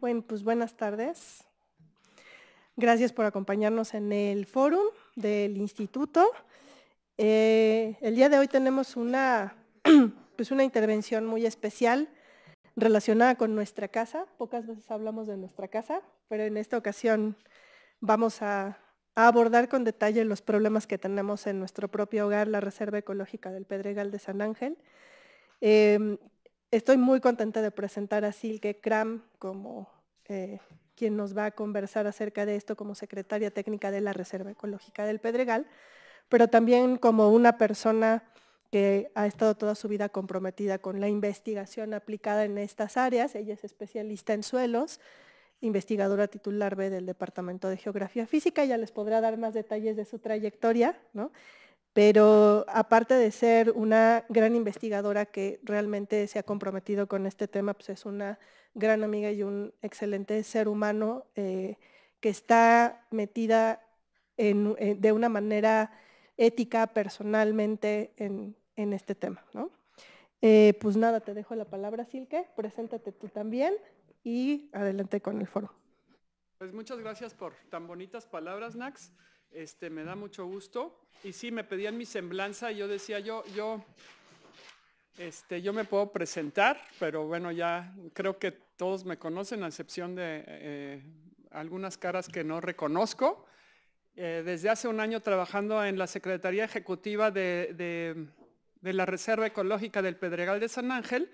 Bueno, pues buenas tardes. Gracias por acompañarnos en el fórum del instituto. Eh, el día de hoy tenemos una, pues una intervención muy especial relacionada con nuestra casa. Pocas veces hablamos de nuestra casa, pero en esta ocasión vamos a, abordar con detalle los problemas que tenemos en nuestro propio hogar, la Reserva Ecológica del Pedregal de San Ángel. Eh, estoy muy contenta de presentar a Silke Kram como eh, quien nos va a conversar acerca de esto como secretaria técnica de la Reserva Ecológica del Pedregal, pero también como una persona que ha estado toda su vida comprometida con la investigación aplicada en estas áreas. Ella es especialista en suelos, investigadora titular B del Departamento de Geografía Física, ya les podrá dar más detalles de su trayectoria, ¿no? pero aparte de ser una gran investigadora que realmente se ha comprometido con este tema, pues es una gran amiga y un excelente ser humano eh, que está metida eh, de una manera ética personalmente en, este tema. Eh, pues nada, te dejo la palabra, Silke, preséntate tú también y adelante con el foro. Pues muchas gracias por tan bonitas palabras, Nax. Este, me da mucho gusto. Y sí, me pedían mi semblanza y yo decía, yo, yo, este, yo me puedo presentar, pero bueno, ya creo que todos me conocen, a excepción de eh, algunas caras que no reconozco. Eh, desde hace un año trabajando en la Secretaría Ejecutiva de, la Reserva Ecológica del Pedregal de San Ángel.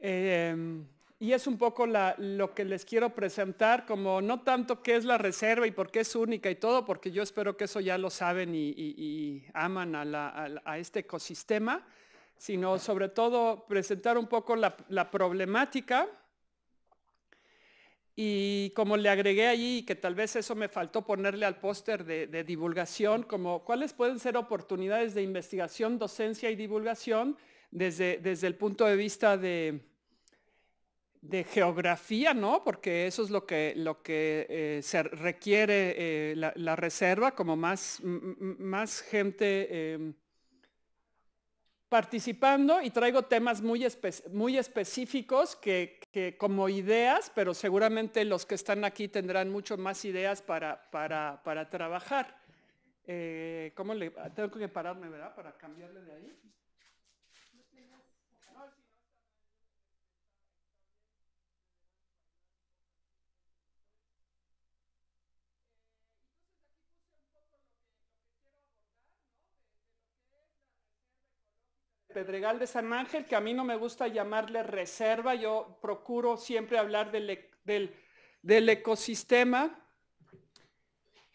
Eh, y es un poco lo que les quiero presentar, como no tanto qué es la reserva y por qué es única y todo, porque yo espero que eso ya lo saben y, aman a, este ecosistema, sino sobre todo presentar un poco la, problemática y como le agregué allí, que tal vez eso me faltó ponerle al póster de, de, divulgación, como cuáles pueden ser oportunidades de investigación, docencia y divulgación desde, desde el punto de vista de, de geografía, ¿no? Porque eso es lo que, lo que eh, se requiere eh, la, reserva, como más, más gente em, participando y traigo temas muy, muy específicos que, como ideas, pero seguramente los que están aquí tendrán mucho más ideas para, para, para trabajar. Eh, ¿Cómo le ah, tengo que pararme, verdad? Para cambiarle de ahí. Pedregal de San Ángel, que a mí no me gusta llamarle reserva, yo procuro siempre hablar e, del, ecosistema,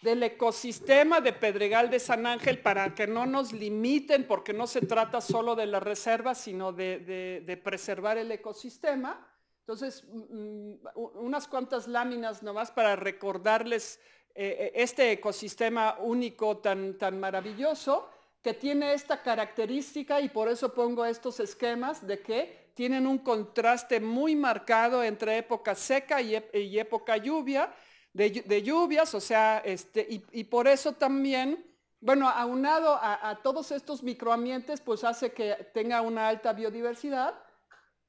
del ecosistema de Pedregal de San Ángel para que no nos limiten, porque no se trata solo de la reserva, sino de, preservar el ecosistema. Entonces, mm, mm, unas cuantas láminas nomás para recordarles eh, eh, este ecosistema único tan, tan maravilloso que tiene esta característica y por eso pongo estos esquemas de que tienen un contraste muy marcado entre época seca y, época lluvia, de, lluvias, o sea, este, y, por eso también, bueno, aunado a, todos estos microambientes, pues hace que tenga una alta biodiversidad.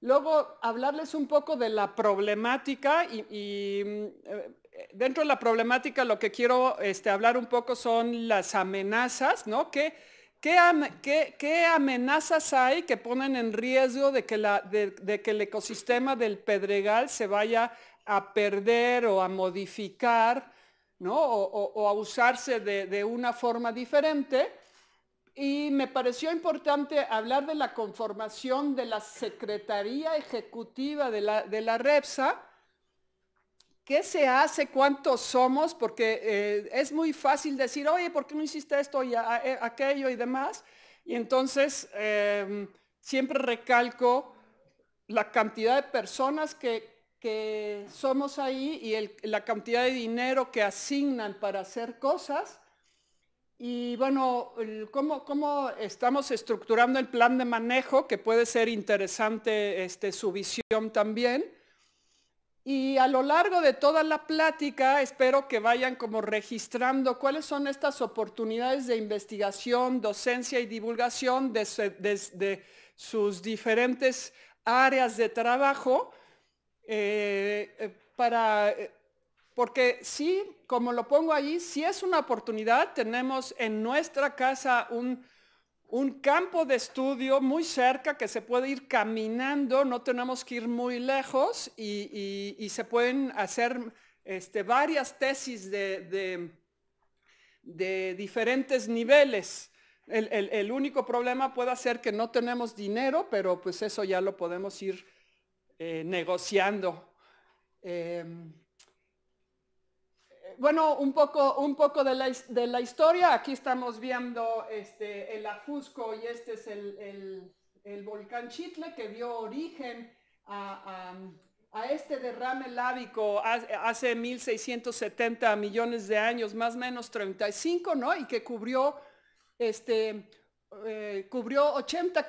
Luego, hablarles un poco de la problemática y, eh, dentro de la problemática lo que quiero este, hablar un poco son las amenazas, ¿no? Que ¿Qué, qué, amenazas hay que ponen en riesgo de que, el ecosistema del Pedregal se vaya a perder o a modificar ¿no? o, a usarse de, una forma diferente? Y me pareció importante hablar de la conformación de la Secretaría Ejecutiva de la REPSA, ¿Qué se hace? ¿Cuántos somos? Porque eh, es muy fácil decir, oye, ¿por qué no hiciste esto y eh, aquello y demás? Y entonces em, siempre recalco la cantidad de personas que, somos ahí y la cantidad de dinero que asignan para hacer cosas. Y bueno, ¿cómo, ¿cómo, estamos estructurando el plan de manejo, que puede ser interesante este, su visión también y a lo largo de toda la plática espero que vayan como registrando cuáles son estas oportunidades de investigación, docencia y divulgación desde, sus diferentes áreas de trabajo eh, eh, para, eh, porque sí, como lo pongo ahí, sí es una oportunidad. Tenemos en nuestra casa un un campo de estudio muy cerca que se puede ir caminando, no tenemos que ir muy lejos y, se pueden hacer este, varias tesis de, diferentes niveles. El, único problema puede ser que no tenemos dinero, pero pues eso ya lo podemos ir eh, negociando. Em, bueno, un poco, un poco de, la, historia. Aquí estamos viendo este, el Ajusco y este es el, volcán Chitle que dio origen a, este derrame lábico hace 1670 millones de años, más o menos 35, ¿no? Y que cubrió 80 este, eh,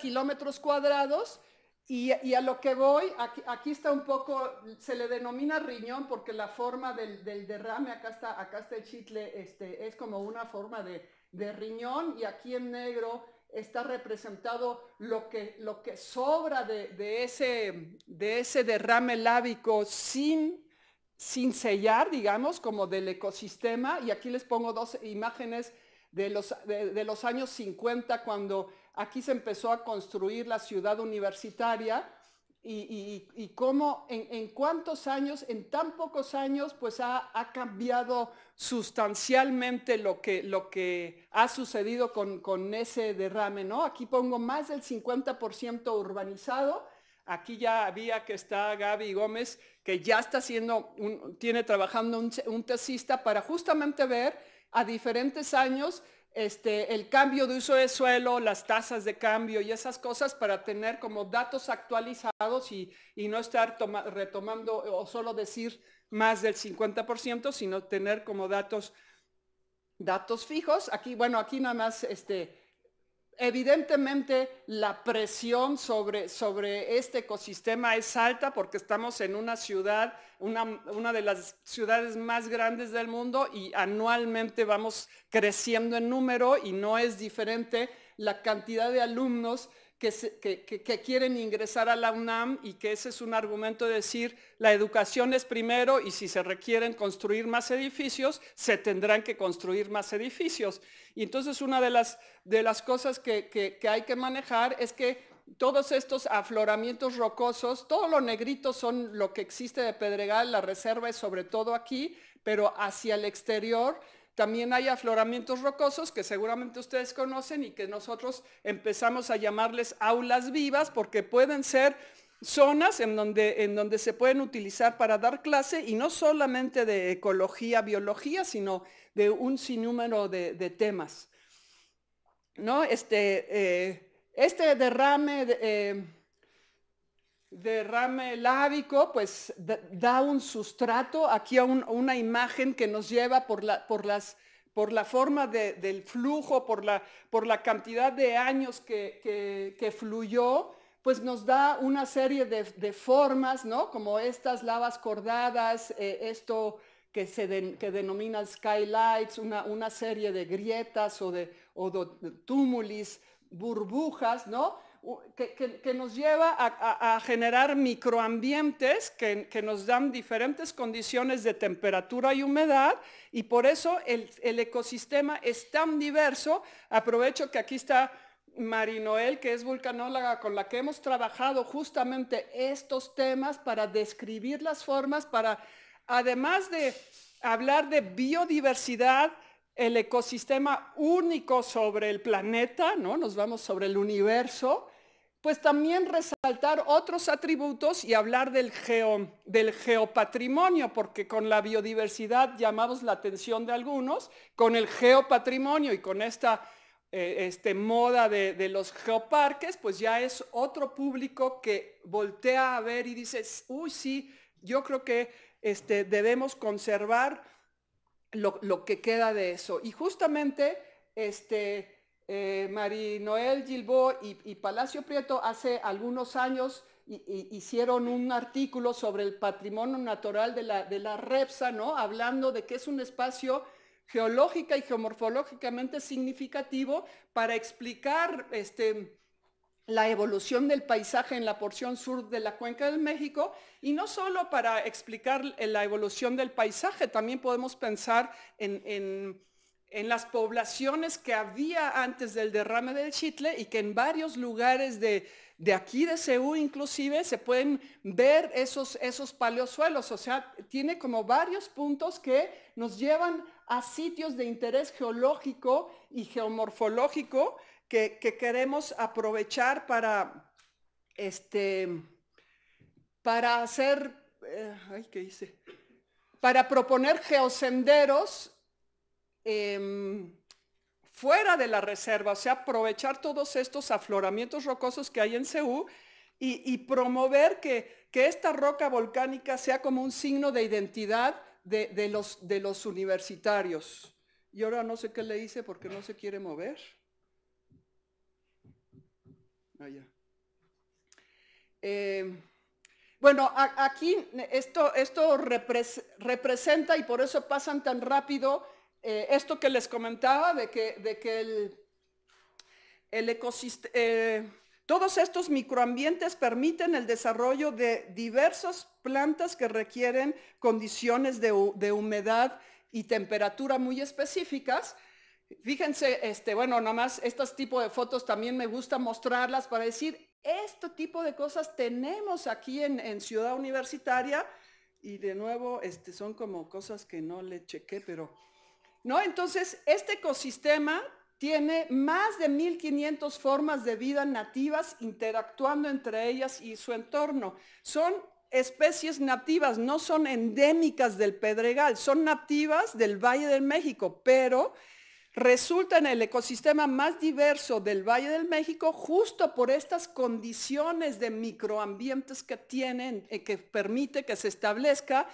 kilómetros cuadrados y, a lo que voy, aquí, está un poco, se le denomina riñón porque la forma del, derrame, acá está, acá está el chicle, este, es como una forma de, riñón y aquí en negro está representado lo que, sobra de, ese, derrame lábico sin, sellar, digamos, como del ecosistema. Y aquí les pongo dos imágenes de los, de los años 50 cuando Aquí se empezó a construir la ciudad universitaria y, cómo en, cuántos años, en tan pocos años, pues ha, cambiado sustancialmente lo que, ha sucedido con, ese derrame, ¿no? Aquí pongo más del 50% urbanizado. Aquí ya había que está Gaby Gómez, que ya está haciendo, tiene trabajando un, un tesista para justamente ver a diferentes años este, el cambio de uso de suelo, las tasas de cambio y esas cosas para tener como datos actualizados y, no estar retomando o solo decir más del 50%, sino tener como datos, datos fijos. Aquí, bueno, aquí nada más este, Evidentemente la presión sobre, este ecosistema es alta porque estamos en una ciudad, una, de las ciudades más grandes del mundo y anualmente vamos creciendo en número y no es diferente la cantidad de alumnos que, quieren ingresar a la UNAM y que ese es un argumento de decir, la educación es primero y si se requieren construir más edificios, se tendrán que construir más edificios. Y entonces una de las, de las cosas que hay que manejar es que todos estos afloramientos rocosos, todo lo negrito son lo que existe de Pedregal, la reserva es sobre todo aquí, pero hacia el exterior también hay afloramientos rocosos que seguramente ustedes conocen y que nosotros empezamos a llamarles aulas vivas porque pueden ser zonas en donde, en donde se pueden utilizar para dar clase y no solamente de ecología, biología, sino de un sinnúmero de, temas. ¿No? Este, eh, este derrame... De, eh, derrame lávico, pues da un sustrato, aquí a una imagen que nos lleva por la, por las, por la forma del flujo, por la, cantidad de años que, fluyó, pues nos da una serie de, formas, ¿no? Como estas lavas cordadas, eh, esto que se que denomina skylights, una, serie de grietas o de, o burbujas, ¿no? que, nos lleva a, generar microambientes que, nos dan diferentes condiciones de temperatura y humedad y por eso el, ecosistema es tan diverso. Aprovecho que aquí está Marinoel, que es vulcanóloga con la que hemos trabajado justamente estos temas para describir las formas, para, además de hablar de biodiversidad, el ecosistema único sobre el planeta, ¿no? Nos vamos sobre el universo, pues también resaltar otros atributos y hablar del, geo, del geopatrimonio, porque con la biodiversidad llamamos la atención de algunos, con el geopatrimonio y con esta eh, este, moda de, los geoparques, pues ya es otro público que voltea a ver y dice, uy, sí, yo creo que este, debemos conservar lo, lo que queda de eso. Y justamente, este, eh, Marinoel Noel Gilbo y, Palacio Prieto hace algunos años hicieron un artículo sobre el patrimonio natural de la, de la Repsa, ¿no? Hablando de que es un espacio geológica y geomorfológicamente significativo para explicar este, la evolución del paisaje en la porción sur de la cuenca del México y no solo para explicar la evolución del paisaje, también podemos pensar en en las poblaciones que había antes del derrame del Chitle y que en varios lugares de, aquí de Seúl inclusive se pueden ver esos, esos paleosuelos, o sea, tiene como varios puntos que nos llevan a sitios de interés geológico y geomorfológico que, queremos aprovechar para, este, para hacer, eh, ay, ¿qué Para proponer geosenderos Em, fuera de la reserva, o sea, aprovechar todos estos afloramientos rocosos que hay en Ceú y, promover que, esta roca volcánica sea como un signo de identidad de, los, de los universitarios. Y ahora no sé qué le hice porque no se quiere mover. Ah, em, bueno, aquí esto, esto representa y por eso pasan tan rápido eh, esto que les comentaba de que, el, ecosistema, eh, todos estos microambientes permiten el desarrollo de diversas plantas que requieren condiciones de, humedad y temperatura muy específicas. Fíjense, este, bueno, nomás estos tipo de fotos también me gusta mostrarlas para decir, este tipo de cosas tenemos aquí en, Ciudad Universitaria y de nuevo este, son como cosas que no le chequé, pero ¿no? Entonces, este ecosistema tiene más de 1.500 formas de vida nativas interactuando entre ellas y su entorno. Son especies nativas, no son endémicas del Pedregal, son nativas del Valle del México, pero resulta en el ecosistema más diverso del Valle del México justo por estas condiciones de microambientes que tienen, eh, que permite que se establezca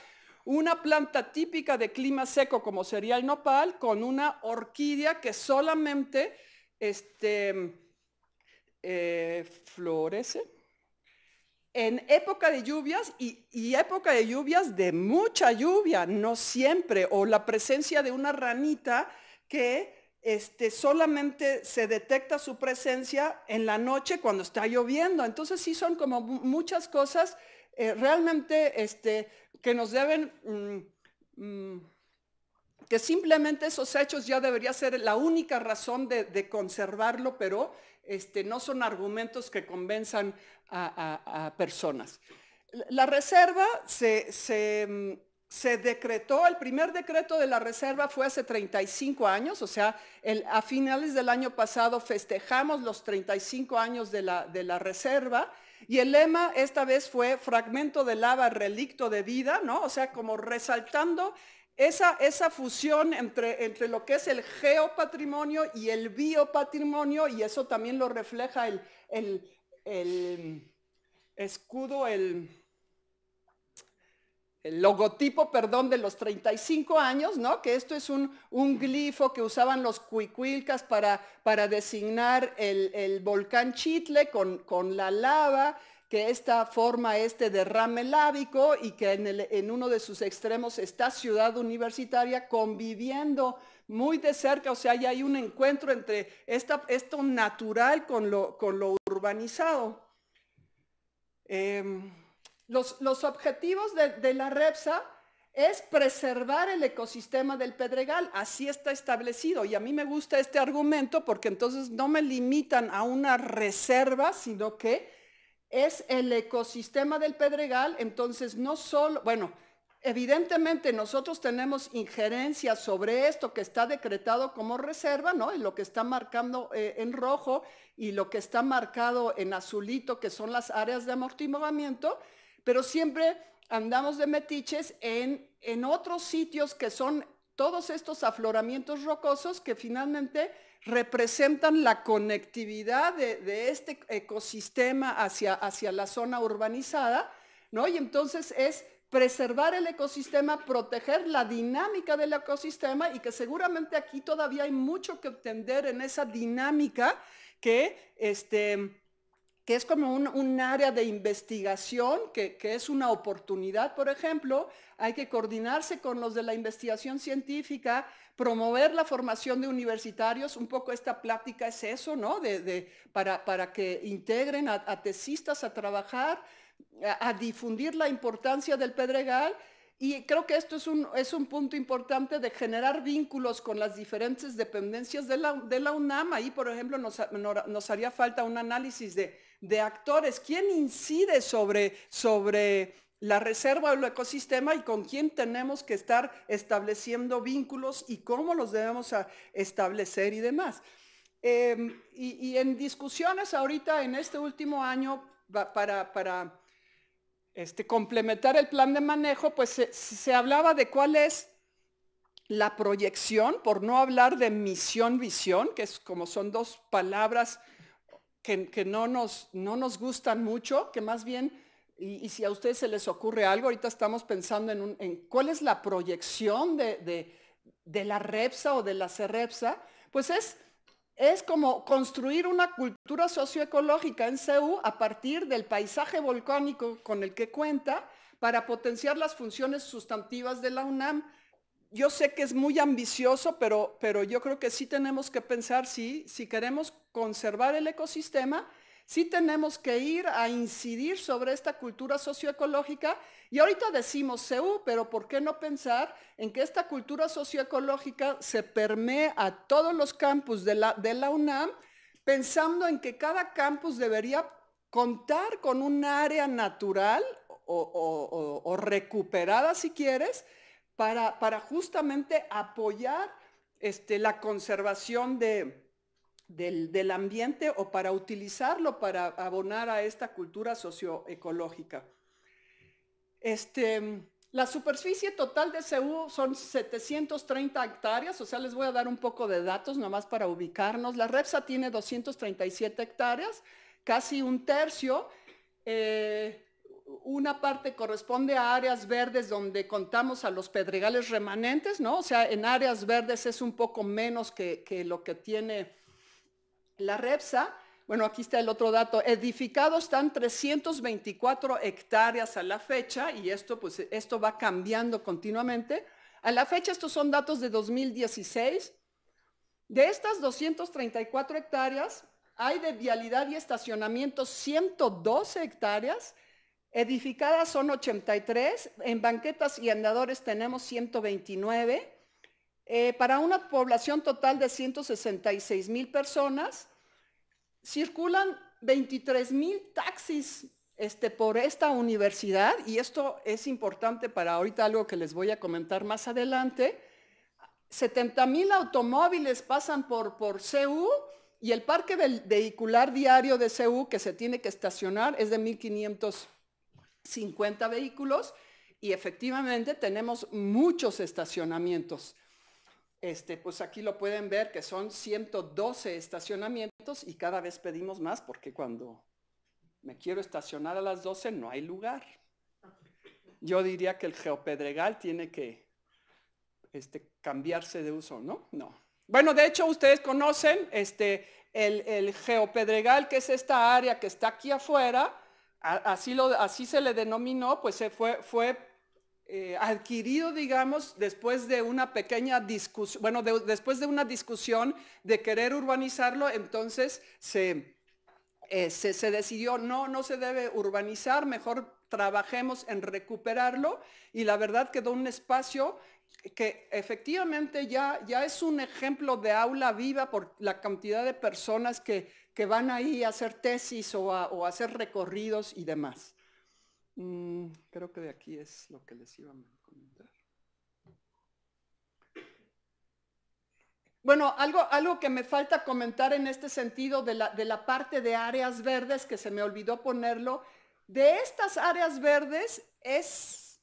una planta típica de clima seco como sería el nopal con una orquídea que solamente este, eh, florece en época de lluvias y, época de lluvias de mucha lluvia, no siempre, o la presencia de una ranita que este, solamente se detecta su presencia en la noche cuando está lloviendo. Entonces sí son como muchas cosas eh, realmente este, que nos deben, mm, mm, que simplemente esos hechos ya debería ser la única razón de, conservarlo, pero este, no son argumentos que convenzan a, personas. La reserva mm, se, decretó, el primer decreto de la reserva fue hace 35 años, o sea, a finales del año pasado festejamos los 35 años de la reserva. Y el lema esta vez fue fragmento de lava, relicto de vida, ¿no? O sea, como resaltando esa, esa fusión entre, entre lo que es el geopatrimonio y el biopatrimonio, y eso también lo refleja el mm, escudo, el logotipo, perdón, de los 35 años, ¿no? Que esto es un, un glifo que usaban los cuicuilcas para, para designar el, volcán Chitle con, con, la lava, que esta forma este derrame lábico y que en, en uno de sus extremos está Ciudad Universitaria conviviendo muy de cerca, o sea, ya hay un encuentro entre esta, esto natural con lo, con lo urbanizado. Em, los, objetivos de, la REPSA es preservar el ecosistema del Pedregal, así está establecido. Y a mí me gusta este argumento porque entonces no me limitan a una reserva, sino que es el ecosistema del Pedregal, entonces no solo, bueno, evidentemente nosotros tenemos injerencia sobre esto que está decretado como reserva, ¿no? En lo que está marcando eh, en rojo y lo que está marcado en azulito, que son las áreas de amortiguamiento, pero siempre andamos de metiches en, en otros sitios que son todos estos afloramientos rocosos que finalmente representan la conectividad de, este ecosistema hacia, hacia la zona urbanizada, ¿no? Y entonces es preservar el ecosistema, proteger la dinámica del ecosistema y que seguramente aquí todavía hay mucho que obtener en esa dinámica que este, que es como un, área de investigación, que, es una oportunidad, por ejemplo, hay que coordinarse con los de la investigación científica, promover la formación de universitarios, un poco esta plática es eso, ¿no? para, que integren a, a tesistas a trabajar, a, difundir la importancia del Pedregal. Y creo que esto es un, es un punto importante de generar vínculos con las diferentes dependencias de la, de la UNAM. Ahí, por ejemplo, nos haría falta un análisis de de actores, quién incide sobre, sobre la reserva del ecosistema y con quién tenemos que estar estableciendo vínculos y cómo los debemos establecer y demás. Em, y, en discusiones ahorita en este último año para, este, complementar el plan de manejo, pues se, se hablaba de cuál es la proyección, por no hablar de misión-visión, que es como son dos palabras que, no, nos, gustan mucho, que más bien, y, si a ustedes se les ocurre algo, ahorita estamos pensando en, cuál es la proyección de, la REPSA o de la CEREPSA, pues es, es como construir una cultura socioecológica en CEU a partir del paisaje volcánico con el que cuenta para potenciar las funciones sustantivas de la UNAM yo sé que es muy ambicioso, pero, yo creo que sí tenemos que pensar, si queremos conservar el ecosistema, sí tenemos que ir a incidir sobre esta cultura socioecológica. Y ahorita decimos CEU, pero ¿por qué no pensar en que esta cultura socioecológica se permee a todos los campus de la, UNAM, pensando en que cada campus debería contar con un área natural o recuperada, si quieres, para, justamente apoyar este, la conservación de, del, ambiente o para utilizarlo para abonar a esta cultura socioecológica. Este, la superficie total de CEU son 730 hectáreas, o sea, les voy a dar un poco de datos nomás para ubicarnos. La REPSA tiene 237 hectáreas, casi un tercio. Eh, una parte corresponde a áreas verdes donde contamos a los pedregales remanentes, ¿no? O sea, en áreas verdes es un poco menos que, lo que tiene la REPSA. Bueno, aquí está el otro dato. Edificados están 324 hectáreas a la fecha y esto, pues, esto va cambiando continuamente. A la fecha, estos son datos de 2016. De estas 234 hectáreas, hay de vialidad y estacionamiento 112 hectáreas Edificadas son 83, en banquetas y andadores tenemos 129, eh, para una población total de 166 mil personas. Circulan 23 mil taxis este, por esta universidad y esto es importante para ahorita algo que les voy a comentar más adelante. 70 mil automóviles pasan por, por CU y el parque vehicular diario de CU que se tiene que estacionar es de 1500 50 vehículos y efectivamente tenemos muchos estacionamientos. Este, pues aquí lo pueden ver que son 112 estacionamientos y cada vez pedimos más porque cuando me quiero estacionar a las 12 no hay lugar. Yo diría que el geopedregal tiene que este, cambiarse de uso, ¿no? No. Bueno, de hecho ustedes conocen este, el, el geopedregal, que es esta área que está aquí afuera, así, así se le denominó, pues se fue, fue eh, adquirido, digamos, después de una pequeña discusión, bueno, después de una discusión de querer urbanizarlo, entonces eh, se, se decidió, no, no se debe urbanizar, mejor trabajemos en recuperarlo y la verdad quedó un espacio que efectivamente ya, ya es un ejemplo de aula viva por la cantidad de personas que que van ahí a hacer tesis o a, hacer recorridos y demás. Mm, creo que de aquí es lo que les iba a comentar. Bueno, algo, algo que me falta comentar en este sentido de la, parte de áreas verdes, que se me olvidó ponerlo, de estas áreas verdes es,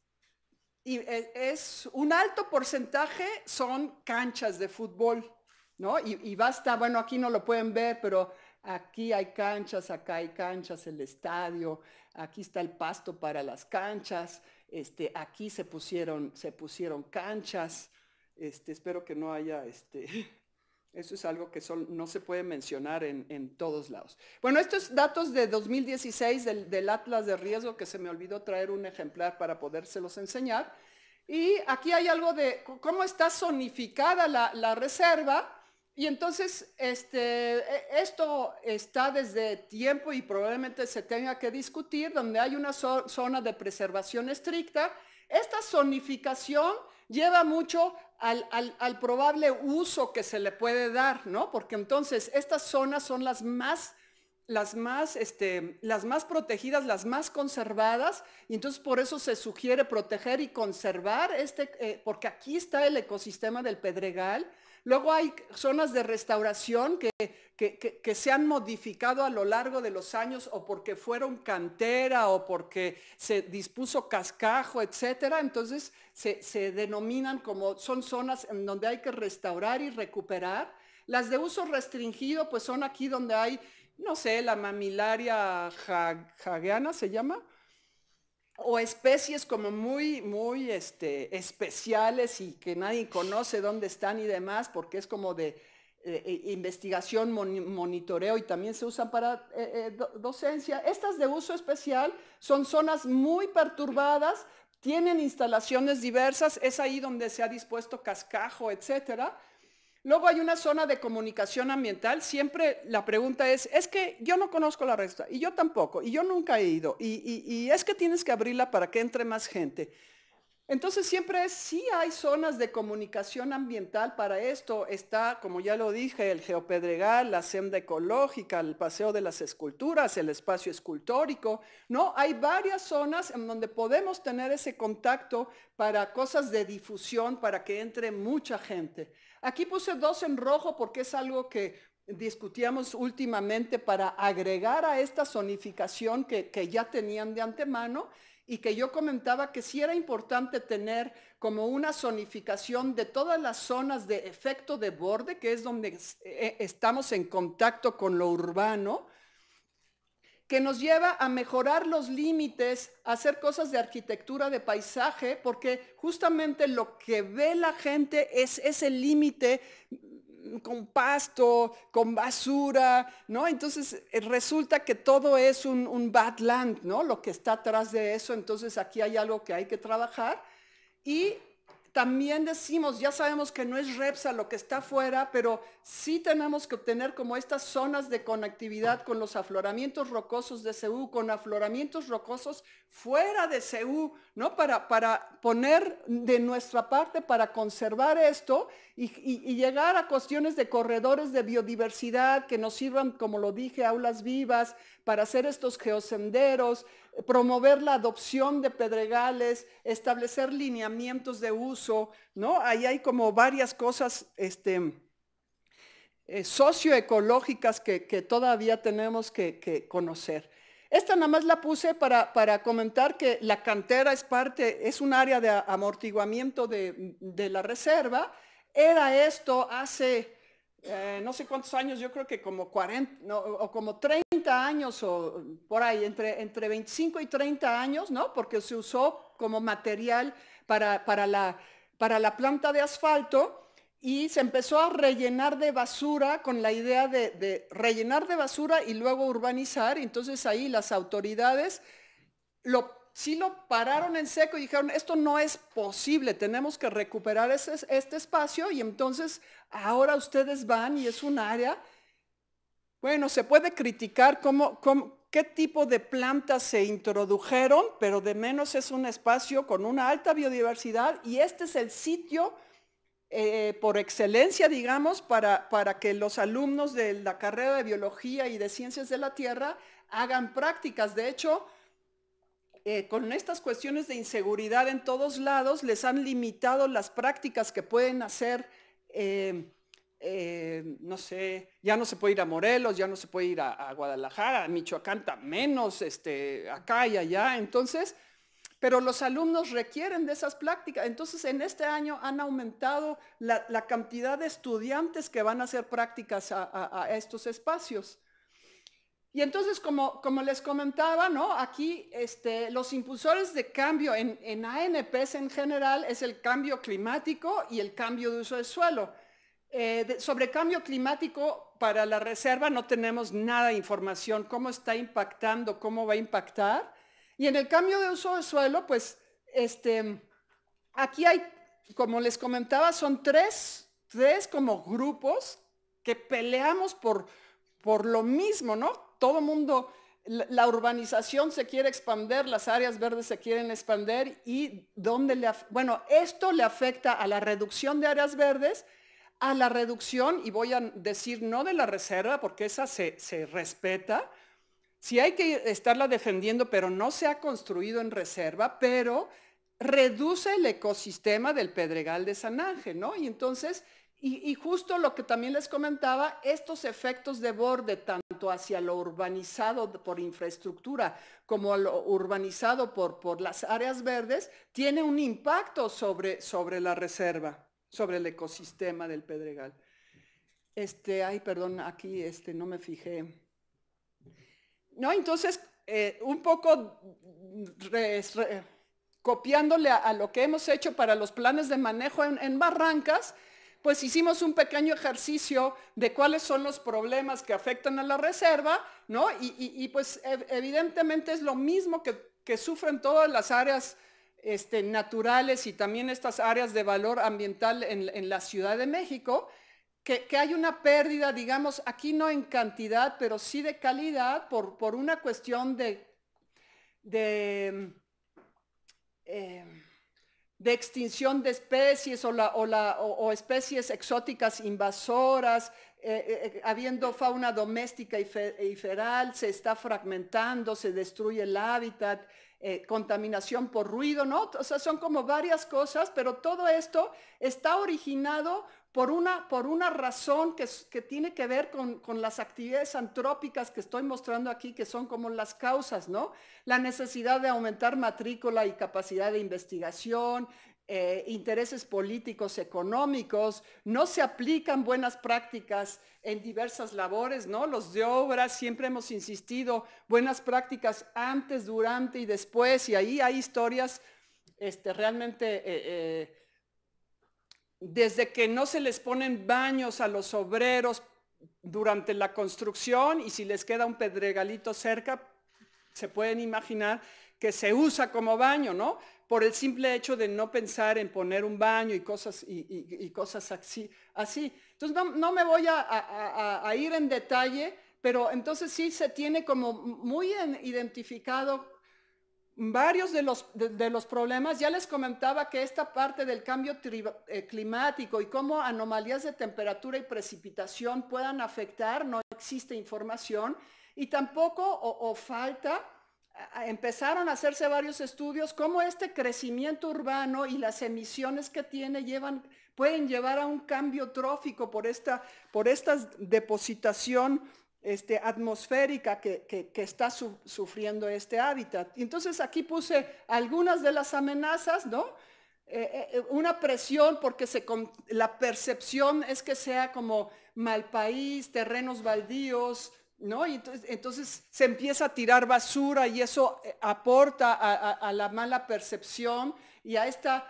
e, es un alto porcentaje son canchas de fútbol, ¿no? y, basta, bueno, aquí no lo pueden ver, pero aquí hay canchas, acá hay canchas, el estadio, aquí está el pasto para las canchas, este, aquí se pusieron, se pusieron canchas, este, espero que no haya, este, eso es algo que no se puede mencionar en, todos lados. Bueno, estos datos de 2016 del, Atlas de Riesgo, que se me olvidó traer un ejemplar para podérselos enseñar, y aquí hay algo de cómo está zonificada la reserva, y entonces, este, e, esto está desde tiempo y probablemente se tenga que discutir, donde hay una zona de preservación estricta. Esta zonificación lleva mucho al, probable uso que se le puede dar, ¿no? Porque entonces estas zonas son las más, las más, este, protegidas, las más conservadas, y entonces por eso se sugiere proteger y conservar este, eh, porque aquí está el ecosistema del pedregal, Luego hay zonas de restauración que, se han modificado a lo largo de los años o porque fueron cantera o porque se dispuso cascajo, etcétera. Entonces se, denominan como son zonas en donde hay que restaurar y recuperar. Las de uso restringido, pues son aquí donde hay, no sé, la mamilaria hagueana se llama, o especies como muy, muy este, especiales y que nadie conoce dónde están y demás, porque es como de eh, eh, investigación, monitoreo y también se usan para eh, docencia. Estas de uso especial son zonas muy perturbadas, tienen instalaciones diversas, es ahí donde se ha dispuesto cascajo, etcétera, Luego hay una zona de comunicación ambiental. Siempre la pregunta es, es que yo no conozco la resta y yo tampoco, y yo nunca he ido, y, es que tienes que abrirla para que entre más gente. Entonces siempre es, sí hay zonas de comunicación ambiental para esto. Está, como ya lo dije, el geopedregal, la senda ecológica, el paseo de las esculturas, el espacio escultórico. No, hay varias zonas en donde podemos tener ese contacto para cosas de difusión, para que entre mucha gente. Aquí puse dos en rojo porque es algo que discutíamos últimamente para agregar a esta zonificación que, ya tenían de antemano y que yo comentaba que sí era importante tener como una zonificación de todas las zonas de efecto de borde, que es donde eh, estamos en contacto con lo urbano, que nos lleva a mejorar los límites, a hacer cosas de arquitectura, de paisaje, porque justamente lo que ve la gente es ese límite mm, con pasto, con basura, ¿no? Entonces eh, resulta que todo es un, un badland, ¿no? Lo que está atrás de eso, entonces aquí hay algo que hay que trabajar. Y también decimos, ya sabemos que no es Repsa lo que está afuera, pero sí tenemos que obtener como estas zonas de conectividad con los afloramientos rocosos de CEU, con afloramientos rocosos fuera de CEU, ¿no? Para, para poner de nuestra parte, para conservar esto y, y llegar a cuestiones de corredores de biodiversidad que nos sirvan, como lo dije, aulas vivas, para hacer estos geosenderos, promover la adopción de pedregales, establecer lineamientos de uso, ¿no? Ahí hay como varias cosas este, eh, socioecológicas que, todavía tenemos que, conocer. Esta nada más la puse para, comentar que la cantera es parte, es un área de amortiguamiento de, de la reserva. Era esto hace eh, no sé cuántos años, yo creo que como 40, o como 30 años o por ahí, entre, entre 25 y 30 años, ¿no? Porque se usó como material para, la, para la planta de asfalto y se empezó a rellenar de basura con la idea de, de rellenar de basura y luego urbanizar. Entonces ahí las autoridades lo si lo pararon en seco y dijeron, esto no es posible, tenemos que recuperar este espacio y entonces ahora ustedes van y es un área. Bueno, se puede criticar qué tipo de plantas se introdujeron, pero de menos es un espacio con una alta biodiversidad y este es el sitio eh, por excelencia, digamos, para, para que los alumnos de la carrera de biología y de ciencias de la tierra hagan prácticas. De hecho, eh, con estas cuestiones de inseguridad en todos lados, les han limitado las prácticas que pueden hacer. Eh, eh, no sé, ya no se puede ir a Morelos, ya no se puede ir a, Guadalajara, a Michoacán menos, este, acá y allá. Entonces, pero los alumnos requieren de esas prácticas. Entonces, en este año han aumentado la, cantidad de estudiantes que van a hacer prácticas a estos espacios. Y entonces, como, les comentaba, aquí este, los impulsores de cambio en, ANPs en general es el cambio climático y el cambio de uso del suelo. Eh, sobre cambio climático para la reserva no tenemos nada de información, cómo está impactando, cómo va a impactar. Y en el cambio de uso del suelo, pues este, aquí hay, como les comentaba, son tres, como grupos que peleamos por, por lo mismo, ¿no? Todo mundo, la, urbanización se quiere expander, las áreas verdes se quieren expander y donde le, bueno, esto le afecta a la reducción de áreas verdes, a la reducción, y voy a decir no de la reserva, porque esa se, respeta, si hay que estarla defendiendo, pero no se ha construido en reserva, pero reduce el ecosistema del Pedregal de San Ángel, ¿no? Y entonces y, justo lo que también les comentaba, estos efectos de borde, tanto hacia lo urbanizado por infraestructura como lo urbanizado por, las áreas verdes, tiene un impacto sobre, sobre la reserva, sobre el ecosistema del Pedregal. Este, ay, perdón, aquí este, no me fijé. No, entonces, eh, un poco copiándole a, lo que hemos hecho para los planes de manejo en barrancas, pues hicimos un pequeño ejercicio de cuáles son los problemas que afectan a la reserva, ¿no? Y, pues evidentemente es lo mismo que, sufren todas las áreas este, naturales y también estas áreas de valor ambiental en, la Ciudad de México, que, hay una pérdida, digamos, aquí no en cantidad, pero sí de calidad por, por una cuestión de... Em, de extinción de especies o, especies exóticas invasoras, eh, eh, eh, habiendo fauna doméstica y, feral, se está fragmentando, se destruye el hábitat, contaminación por ruido, ¿no? O sea, son como varias cosas, pero todo esto está originado por una, por una razón que, tiene que ver con, las actividades antrópicas que estoy mostrando aquí, que son como las causas, ¿no? La necesidad de aumentar matrícula y capacidad de investigación, eh, intereses políticos, económicos, no se aplican buenas prácticas en diversas labores, ¿no? Los de obras siempre hemos insistido, buenas prácticas antes, durante y después, y ahí hay historias este, realmente... Eh, eh, desde que no se les ponen baños a los obreros durante la construcción y si les queda un pedregalito cerca, se pueden imaginar que se usa como baño, ¿no? Por el simple hecho de no pensar en poner un baño y cosas, y, cosas así, así. Entonces, no, me voy a, a, ir en detalle, pero entonces sí se tiene como muy identificado varios de los, problemas, ya les comentaba que esta parte del cambio eh, climático y cómo anomalías de temperatura y precipitación puedan afectar, no existe información y tampoco o, falta, empezaron a hacerse varios estudios cómo este crecimiento urbano y las emisiones que tiene pueden llevar a un cambio trófico por esta, por esta depositación este, atmosférica que, está sufriendo este hábitat. Entonces aquí puse algunas de las amenazas, ¿no? Eh, eh, eh, una presión porque la percepción es que sea como mal país, terrenos baldíos, ¿no? Y entonces, se empieza a tirar basura y eso aporta a, la mala percepción y a esta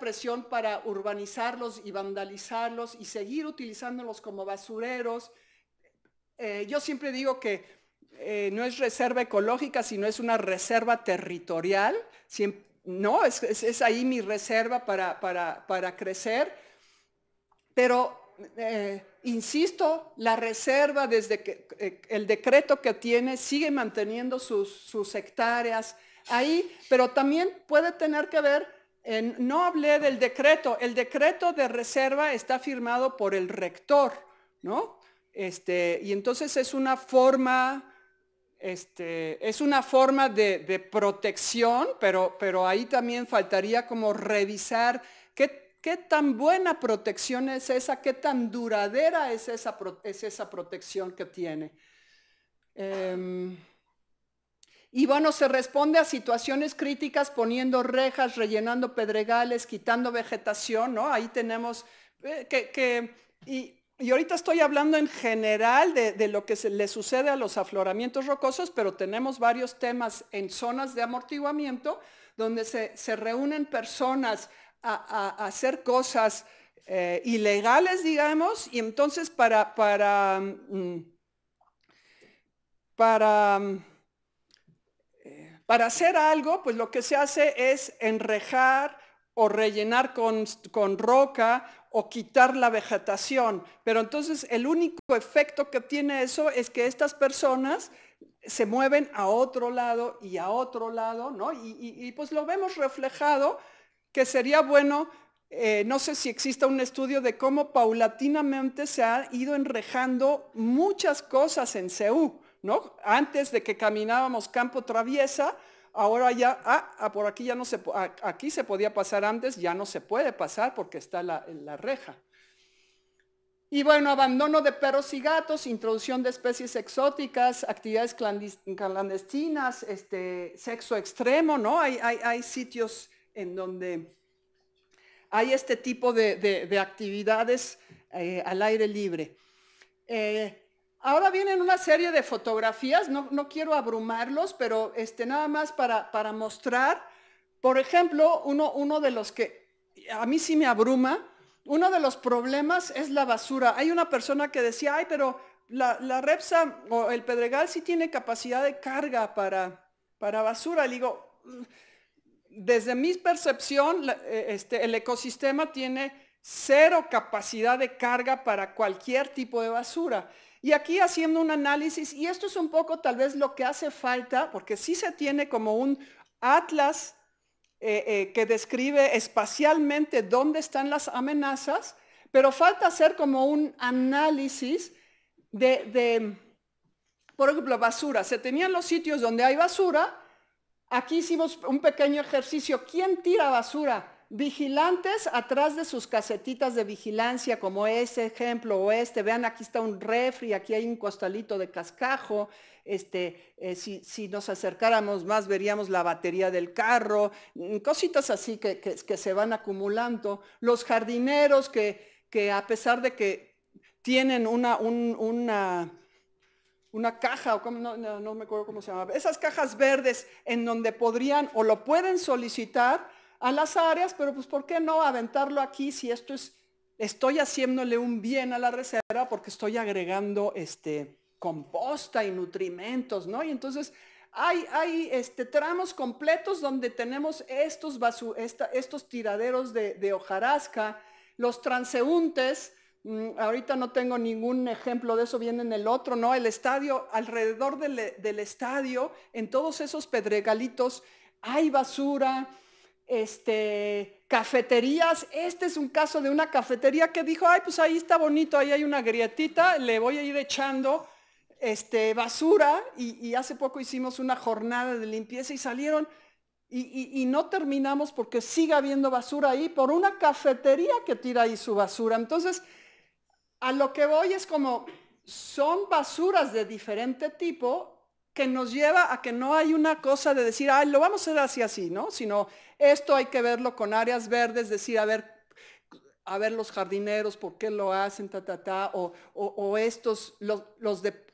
presión para urbanizarlos y vandalizarlos y seguir utilizándolos como basureros eh, yo siempre digo que eh, no es reserva ecológica, sino es una reserva territorial. no, es, ahí mi reserva para, crecer. Pero, eh, insisto, la reserva desde que, el decreto que tiene sigue manteniendo sus, hectáreas ahí, pero también puede tener que ver no hablé del decreto. El decreto de reserva está firmado por el rector, ¿no? Este, y entonces es una forma, este, es una forma de, protección, pero, pero ahí también faltaría como revisar qué, tan buena protección es esa, qué tan duradera es esa, es esa protección que tiene. Em, y bueno, se responde a situaciones críticas poniendo rejas, rellenando pedregales, quitando vegetación, ¿no? Ahí tenemos eh, que, que y ahorita estoy hablando en general de, lo que le sucede a los afloramientos rocosos, pero tenemos varios temas en zonas de amortiguamiento donde se, reúnen personas a, hacer cosas eh, ilegales, digamos, y entonces para, para, mm, mm, para, hacer algo, pues lo que se hace es enrejar o rellenar con roca o quitar la vegetación. Pero entonces el único efecto que tiene eso es que estas personas se mueven a otro lado y a otro lado, ¿no? Y, pues lo vemos reflejado, que sería bueno, eh, no sé si exista un estudio de cómo paulatinamente se ha ido enrejando muchas cosas en Ceú ¿no? Antes de que caminábamos campo traviesa, ahora ya, ah, ah, por aquí ya no se, ah, aquí se podía pasar antes, ya no se puede pasar porque está la, la reja. Y bueno, abandono de perros y gatos, introducción de especies exóticas, actividades clandestinas, este, sexo extremo, ¿no? Hay, hay, sitios en donde hay este tipo de, actividades eh, al aire libre. Eh, Ahora vienen una serie de fotografías, no, no quiero abrumarlos, pero este, nada más para, mostrar. Por ejemplo, uno, de los que a mí sí me abruma, uno de los problemas es la basura. Hay una persona que decía, ay, pero la, Repsa o el Pedregal sí tiene capacidad de carga para, para basura. Le digo, mm, desde mi percepción, e, este, el ecosistema tiene cero capacidad de carga para cualquier tipo de basura. Y aquí haciendo un análisis, y esto es un poco tal vez lo que hace falta, porque sí se tiene como un atlas eh, eh, que describe espacialmente dónde están las amenazas, pero falta hacer como un análisis de, de, por ejemplo, basura. Se tenían los sitios donde hay basura. Aquí hicimos un pequeño ejercicio. ¿Quién tira basura? Vigilantes atrás de sus casetitas de vigilancia, como ese ejemplo o este, vean aquí está un refri, aquí hay un costalito de cascajo, este, eh, si, nos acercáramos más veríamos la batería del carro, mm, cositas así que, se van acumulando. Los jardineros que, a pesar de que tienen una, una caja, o no, no, me acuerdo cómo se llama, esas cajas verdes en donde podrían o lo pueden solicitar, a las áreas, pero pues ¿por qué no aventarlo aquí si esto es, estoy haciéndole un bien a la reserva porque estoy agregando este, composta y nutrimentos, ¿no? Y entonces hay, hay este, tramos completos donde tenemos estos, basu, estos tiraderos de, hojarasca, los transeúntes, mm, ahorita no tengo ningún ejemplo de eso, viene en el otro, ¿no? El estadio, alrededor del, del estadio, en todos esos pedregalitos, hay basura, este, cafeterías. Este es un caso de una cafetería que dijo, ay, pues ahí está bonito, ahí hay una grietita, le voy a ir echando este, basura y, hace poco hicimos una jornada de limpieza y salieron y, no terminamos porque sigue habiendo basura ahí por una cafetería que tira ahí su basura. Entonces, a lo que voy es como son basuras de diferente tipo que nos lleva a que no hay una cosa de decir, ay, lo vamos a hacer así, así, ¿no? Sino esto hay que verlo con áreas verdes, decir, a ver, a ver los jardineros, por qué lo hacen, ta, ta, ta, o, estos, los,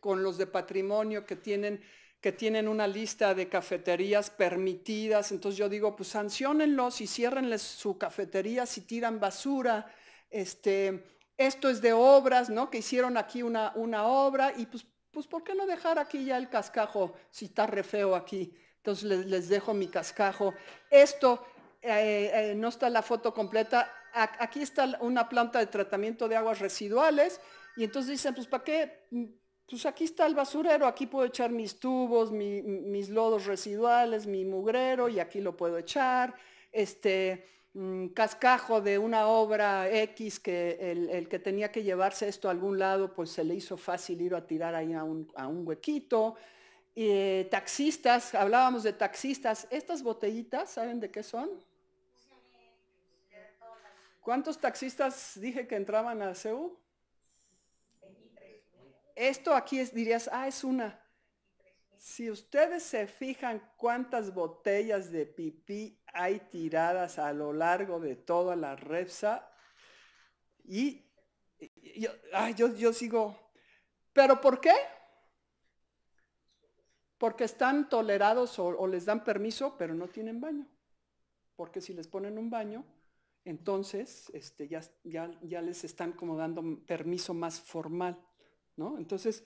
con los de patrimonio que tienen, que tienen una lista de cafeterías permitidas. Entonces yo digo, pues sancionenlos y ciérrenles su cafetería si tiran basura. Este, esto es de obras, ¿no? Que hicieron aquí una, obra y pues, pues, ¿por qué no dejar aquí ya el cascajo si está re feo aquí? Entonces les, dejo mi cascajo. Esto eh, eh, no está la foto completa. aquí está una planta de tratamiento de aguas residuales. Y entonces dicen, pues ¿para qué? Mm, pues aquí está el basurero, aquí puedo echar mis tubos, mis lodos residuales, mi mugrero y aquí lo puedo echar. Este, mm, cascajo de una obra X que el, que tenía que llevarse esto a algún lado, pues se le hizo fácil ir a tirar ahí a un huequito. Eh, taxistas, hablábamos de taxistas. ¿Estas botellitas saben de qué son? ¿Cuántos taxistas dije que entraban a CEU? Esto aquí es, dirías, ah, es una. Si ustedes se fijan cuántas botellas de pipí hay tiradas a lo largo de toda la repsa, y, yo, yo sigo, ¿pero por qué? Porque están tolerados o, les dan permiso, pero no tienen baño. Porque si les ponen un baño, entonces este, ya, les están como dando permiso más formal, ¿no? Entonces,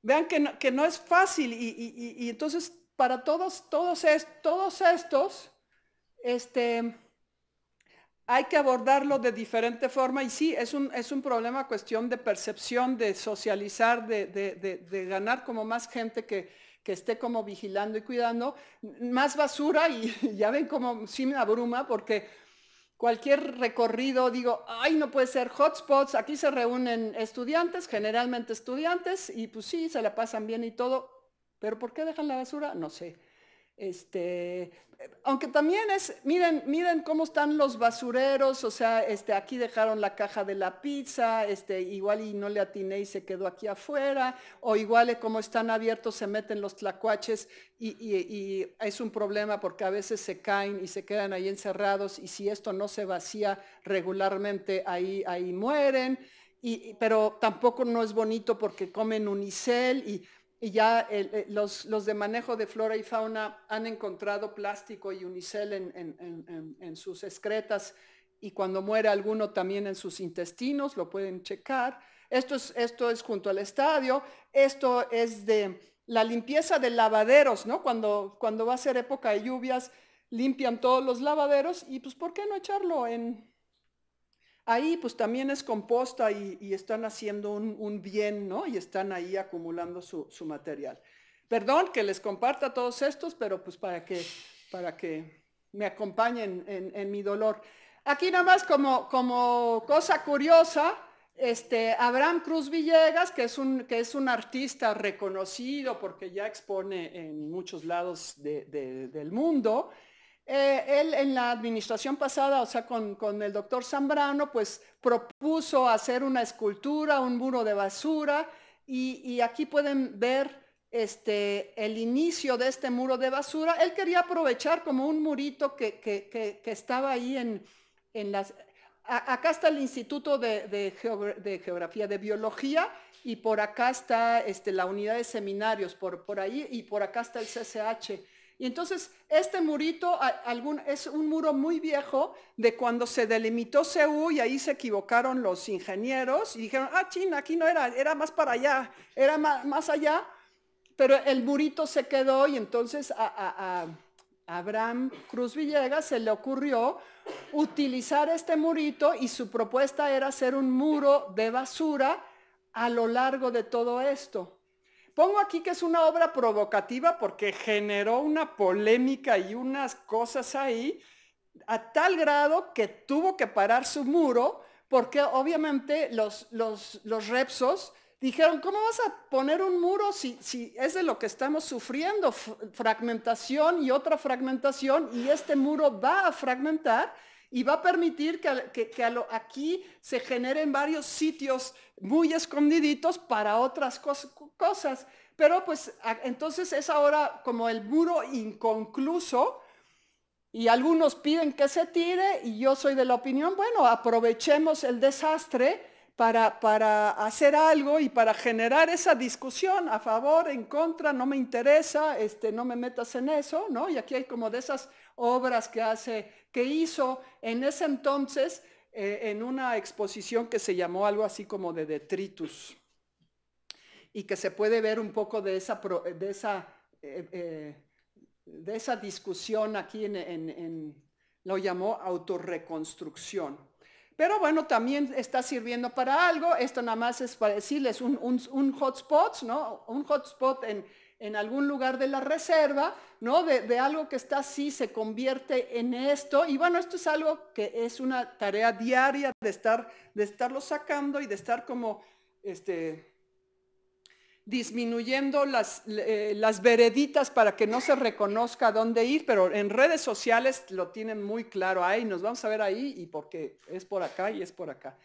vean que no, es fácil y, entonces para todos, todos, estos, este, hay que abordarlo de diferente forma y sí, es un, es un problema cuestión de percepción, de socializar, de ganar como más gente que, que esté como vigilando y cuidando, más basura y, ya ven como sí me abruma porque cualquier recorrido digo, ay, no puede ser hotspots, aquí se reúnen estudiantes, generalmente estudiantes, y pues sí, se la pasan bien y todo, pero ¿por qué dejan la basura? No sé. Este, aunque también es, miren, miren cómo están los basureros, o sea, este, aquí dejaron la caja de la pizza, este, igual y no le atiné y se quedó aquí afuera, o igual eh, como están abiertos se meten los tlacuaches y, es un problema porque a veces se caen y se quedan ahí encerrados y si esto no se vacía regularmente ahí, ahí mueren. pero tampoco no es bonito porque comen unicel y, y ya eh, eh, los, de manejo de flora y fauna han encontrado plástico y unicel en, sus excretas y cuando muere alguno también en sus intestinos, lo pueden checar. Esto es, esto es junto al estadio, esto es de la limpieza de lavaderos, ¿no? Cuando, cuando va a ser época de lluvias, limpian todos los lavaderos y pues ¿por qué no echarlo en, ahí pues también es composta y, están haciendo un, bien, ¿no? Y están ahí acumulando su, material. Perdón que les comparta todos estos, pero pues para que, para que me acompañen en, mi dolor. Aquí nada más como, cosa curiosa, este, Abraham Cruz Villegas, que es, un, artista reconocido porque ya expone en muchos lados del mundo, eh, él en la administración pasada, o sea, con, el doctor Zambrano, pues propuso hacer una escultura, un muro de basura, y, aquí pueden ver este, el inicio de este muro de basura. Él quería aprovechar como un murito que, estaba ahí en, las... acá está el Instituto de, Geografía, de Biología, y por acá está este, la unidad de seminarios, por, por ahí, y por acá está el CCH. Y entonces este murito es un muro muy viejo de cuando se delimitó Seúl y ahí se equivocaron los ingenieros y dijeron, ah, China, aquí no era, era más para allá, era más, allá, pero el murito se quedó y entonces a Abraham Cruz Villegas se le ocurrió utilizar este murito y su propuesta era hacer un muro de basura a lo largo de todo esto. Pongo aquí que es una obra provocativa porque generó una polémica y unas cosas ahí a tal grado que tuvo que parar su muro porque obviamente los, repsos dijeron, ¿cómo vas a poner un muro si es de lo que estamos sufriendo? Fragmentación y otra fragmentación y este muro va a fragmentar y va a permitir que, aquí se generen varios sitios muy escondiditos para otras cosas. Pero pues entonces es ahora como el muro inconcluso y algunos piden que se tire y yo soy de la opinión, bueno, aprovechemos el desastre para, para hacer algo y para generar esa discusión a favor, en contra, no me interesa, este, no me metas en eso, ¿no? Y aquí hay como de esas obras que hace, que hizo en ese entonces eh, en una exposición que se llamó algo así como de detritus y que se puede ver un poco de esa, de esa, eh, eh, de esa discusión aquí en, lo llamó autorreconstrucción. Pero bueno, también está sirviendo para algo. Esto nada más es para decirles un, un hotspot, ¿no? Un hotspot en, en algún lugar de la reserva, ¿no? De, algo que está así, se convierte en esto. Y bueno, esto es algo que es una tarea diaria de, estar, de estarlo sacando y de estar como este, disminuyendo las, eh, las vereditas para que no se reconozca dónde ir, pero en redes sociales lo tienen muy claro. Ahí nos vamos a ver ahí y porque es por acá y es por acá.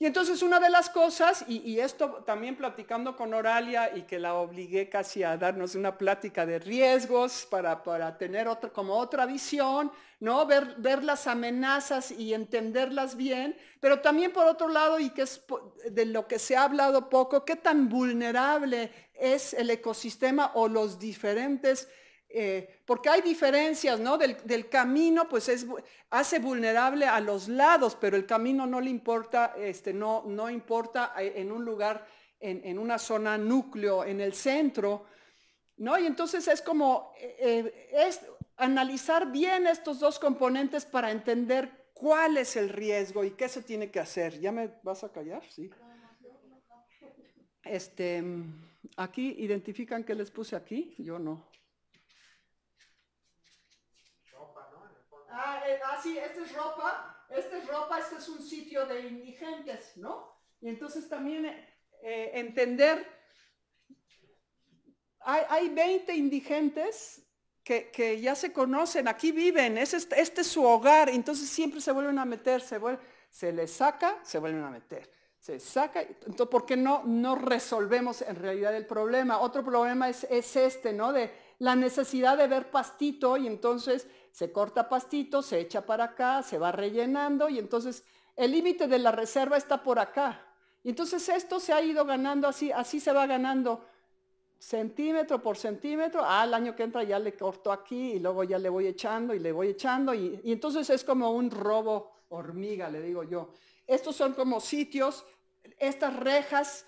Y entonces una de las cosas, y, esto también platicando con Oralia y que la obligué casi a darnos una plática de riesgos para, tener como otra visión, ¿no? Ver, ver, las amenazas y entenderlas bien, pero también por otro lado, y que es de lo que se ha hablado poco, qué tan vulnerable es el ecosistema o los diferentes eh, porque hay diferencias, ¿no? Del, camino, pues es, hace vulnerable a los lados, pero el camino no le importa, este, no, no importa eh, en un lugar, en, una zona núcleo, en el centro, ¿no? Y entonces es como eh, es analizar bien estos dos componentes para entender cuál es el riesgo y qué se tiene que hacer. ¿Ya me vas a callar? Sí. Este, aquí identifican que les puse aquí, yo no. Ah, eh, ah, sí, esta es ropa, esta es ropa, este es un sitio de indigentes, ¿no? Y entonces también eh, entender, hay, 20 indigentes que, ya se conocen, aquí viven, este, es su hogar, entonces siempre se vuelven a meter, se, se les saca, se vuelven a meter, se saca, entonces, ¿por qué no, no resolvemos en realidad el problema? Otro problema es este, ¿no? De la necesidad de ver pastito y entonces se corta pastito, se echa para acá, se va rellenando y entonces el límite de la reserva está por acá. Y entonces esto se ha ido ganando así, así se va ganando centímetro por centímetro. Al año que entra ya le corto aquí y luego ya le voy echando y le voy echando. Y, y entonces es como un robo hormiga, le digo yo. Estos son como sitios, estas rejas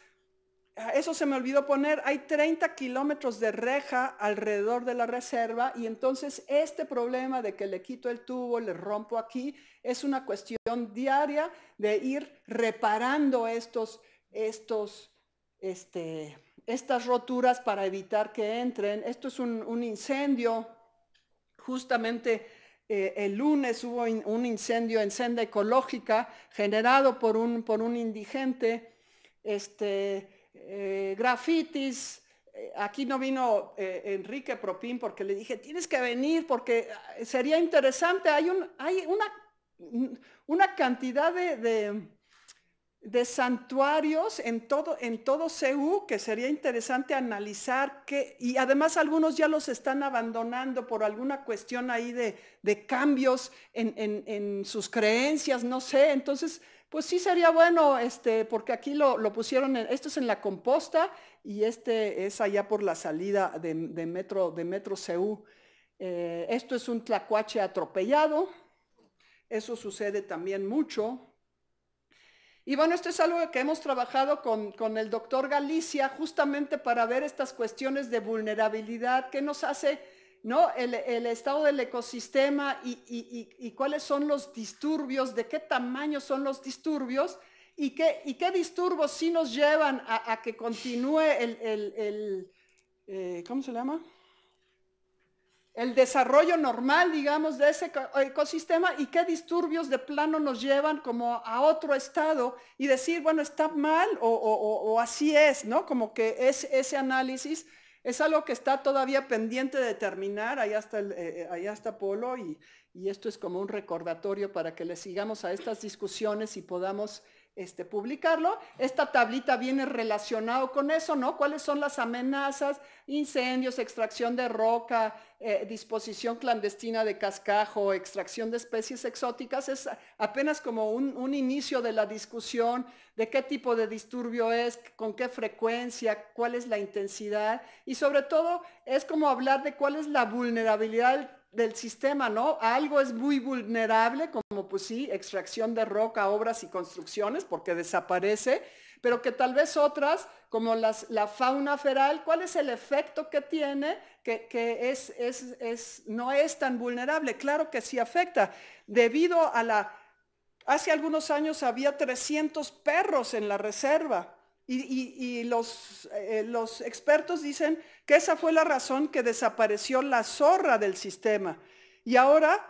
Ah, eso se me olvidó poner, hay 30 kilómetros de reja alrededor de la reserva y entonces este problema de que le quito el tubo, le rompo aquí, es una cuestión diaria de ir reparando estos, estos, este, estas roturas para evitar que entren. Esto es un, incendio, justamente eh, el lunes hubo un incendio en senda ecológica generado por un, por un indigente. Este, eh, grafitis. Eh, aquí no vino eh, Enrique Propín porque le dije, tienes que venir porque sería interesante. Hay, hay una, mm, cantidad de, santuarios en todo, en todo CEU que sería interesante analizar. Que, y además algunos ya los están abandonando por alguna cuestión ahí de, cambios en, en sus creencias, no sé. Entonces, pues sí sería bueno, este, porque aquí lo, pusieron, esto es en la composta y este es allá por la salida de, metro, de metro eh, esto es un tlacuache atropellado, eso sucede también mucho. Y bueno, esto es algo que hemos trabajado con, con, el doctor Galicia justamente para ver estas cuestiones de vulnerabilidad, que nos hace el, estado del ecosistema y, cuáles son los disturbios, de qué tamaño son los disturbios y qué, disturbios sí nos llevan a, que continúe el, eh, se llama? El desarrollo normal, digamos, de ese ecosistema y qué disturbios de plano nos llevan como a otro estado y decir, bueno, está mal o, o así es, ¿no? Como que es ese análisis es algo que está todavía pendiente de terminar, ahí está, el, eh, eh, Polo, y, esto es como un recordatorio para que le sigamos a estas discusiones y podamos este, publicarlo. Esta tablita viene relacionado con eso, ¿no? ¿Cuáles son las amenazas? Incendios, extracción de roca, eh, disposición clandestina de cascajo, extracción de especies exóticas. Es apenas como un, un inicio de la discusión de qué tipo de disturbio es, con qué frecuencia, cuál es la intensidad y sobre todo es como hablar de cuál es la vulnerabilidad del del sistema, ¿no? Algo es muy vulnerable, como pues sí, extracción de roca, obras y construcciones, porque desaparece, pero que tal vez otras, como la fauna feral, ¿cuál es el efecto que tiene? Que, no es tan vulnerable. Claro que sí afecta. Debido a la... Hace algunos años había 300 perros en la reserva y, eh, los, expertos dicen que esa fue la razón que desapareció la zorra del sistema. Y ahora,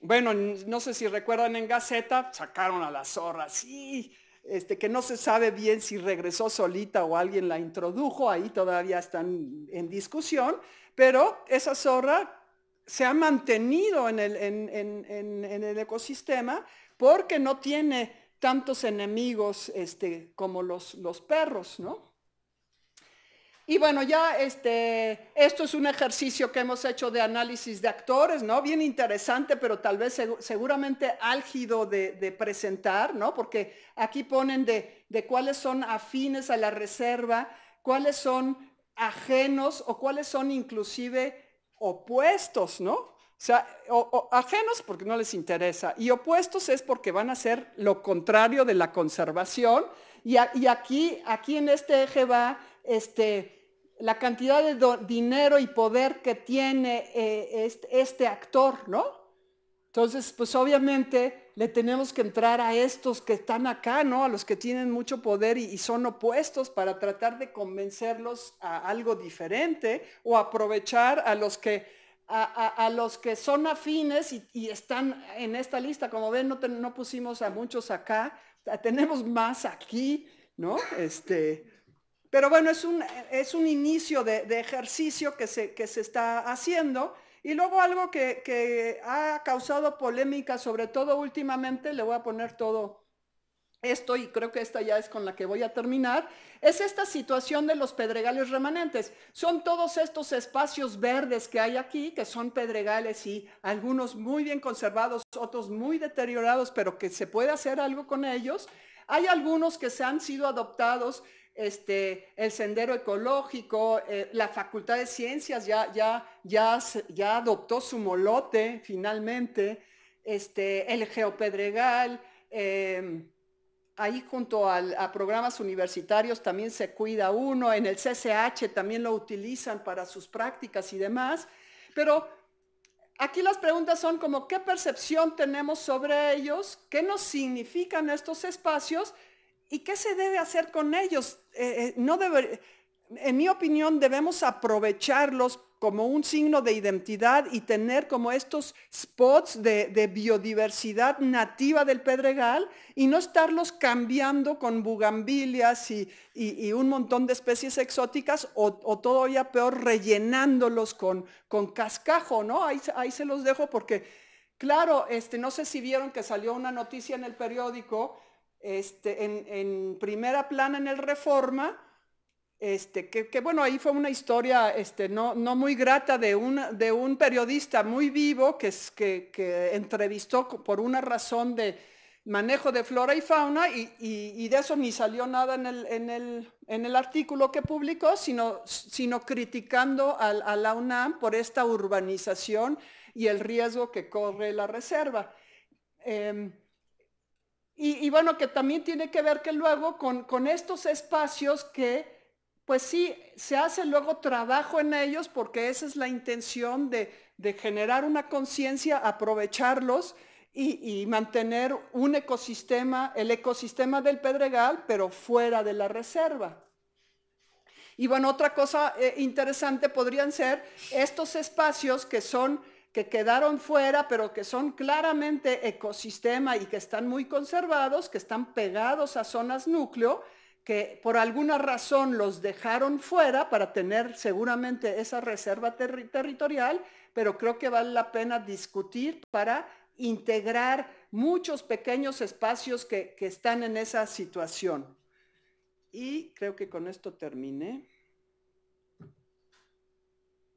bueno, no sé si recuerdan en Gaceta, sacaron a la zorra, sí, este, que no se sabe bien si regresó solita o alguien la introdujo, ahí todavía están en discusión, pero esa zorra se ha mantenido en, el ecosistema porque no tiene tantos enemigos este, como los, perros, ¿no? Y bueno, ya este, esto es un ejercicio que hemos hecho de análisis de actores, ¿no? Bien interesante, pero tal vez seguramente álgido de, de, presentar, ¿no? Porque aquí ponen de, de cuáles son afines a la reserva, cuáles son ajenos o cuáles son inclusive opuestos, ¿no? O sea, ajenos porque no les interesa y opuestos es porque van a ser lo contrario de la conservación. Y, aquí, aquí en este eje va este, la cantidad de dinero y poder que tiene eh, este, este, actor, ¿no? Entonces, pues obviamente le tenemos que entrar a estos que están acá, ¿no? A los que tienen mucho poder y son opuestos para tratar de convencerlos a algo diferente o aprovechar a los que a, los que son afines y, están en esta lista. Como ven, no, pusimos a muchos acá, tenemos más aquí, ¿no? Este, pero bueno, es un, es un inicio de, ejercicio que se, se está haciendo. Y luego algo que, que ha causado polémica, sobre todo últimamente, le voy a poner todo esto, y creo que esta ya es con la que voy a terminar, es esta situación de los pedregales remanentes. Son todos estos espacios verdes que hay aquí, que son pedregales y algunos muy bien conservados, otros muy deteriorados, pero que se puede hacer algo con ellos. Hay algunos que se han sido adoptados, este, el sendero ecológico, eh, la Facultad de Ciencias ya, ya, ya, ya adoptó su molote finalmente, este, el geopedregal. Em, ahí junto a programas universitarios también se cuida uno, en el CCH también lo utilizan para sus prácticas y demás, pero aquí las preguntas son como qué percepción tenemos sobre ellos, qué nos significan estos espacios y qué se debe hacer con ellos. Eh, eh, no debe, en mi opinión debemos aprovecharlos como un signo de identidad y tener como estos spots de, biodiversidad nativa del Pedregal y no estarlos cambiando con bugambilias y, un montón de especies exóticas o, todavía peor rellenándolos con, cascajo, ¿no? Ahí, se los dejo porque, claro, este, no sé si vieron que salió una noticia en el periódico, este, en primera plana en el Reforma, este, que, bueno, ahí fue una historia este, no, no muy grata de, de un periodista muy vivo que, entrevistó por una razón de manejo de flora y fauna y, de eso ni salió nada en el, en el, artículo que publicó, sino, sino criticando a, la UNAM por esta urbanización y el riesgo que corre la reserva. Em, y, bueno, que también tiene que ver que luego con estos espacios que pues sí, se hace luego trabajo en ellos porque esa es la intención de, generar una conciencia, aprovecharlos y, mantener un ecosistema, el ecosistema del Pedregal, pero fuera de la reserva. Y bueno, otra cosa eh, interesante podrían ser estos espacios que son que quedaron fuera, pero que son claramente ecosistema y que están muy conservados, que están pegados a zonas núcleo, que por alguna razón los dejaron fuera para tener seguramente esa reserva territorial, pero creo que vale la pena discutir para integrar muchos pequeños espacios que, están en esa situación. Y creo que con esto terminé.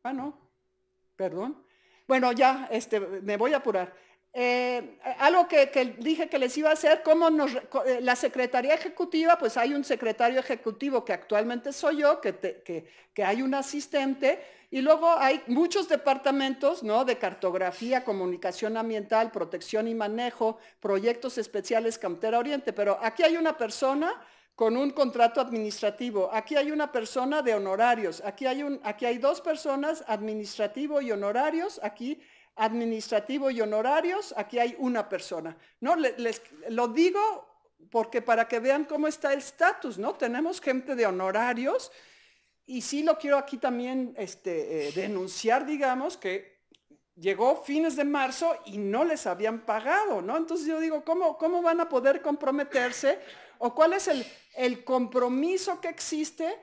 Ah, no, perdón. Bueno, ya, este, me voy a apurar. Eh, algo que, dije que les iba a hacer, cómo eh, la Secretaría Ejecutiva, pues hay un secretario ejecutivo que actualmente soy yo, que, que, hay un asistente, y luego hay muchos departamentos, ¿no? De cartografía, comunicación ambiental, protección y manejo, proyectos especiales Cantera Oriente, pero aquí hay una persona con un contrato administrativo. Aquí hay una persona de honorarios, aquí hay, un, aquí hay dos personas, administrativo y honorarios, aquí administrativo y honorarios, aquí hay una persona. No, les, lo digo porque para que vean cómo está el estatus, ¿no? Tenemos gente de honorarios y sí lo quiero aquí también este, eh, denunciar, digamos, que llegó fines de marzo y no les habían pagado, ¿no? Entonces yo digo, ¿cómo, cómo van a poder comprometerse? ¿O cuál es el compromiso que existe?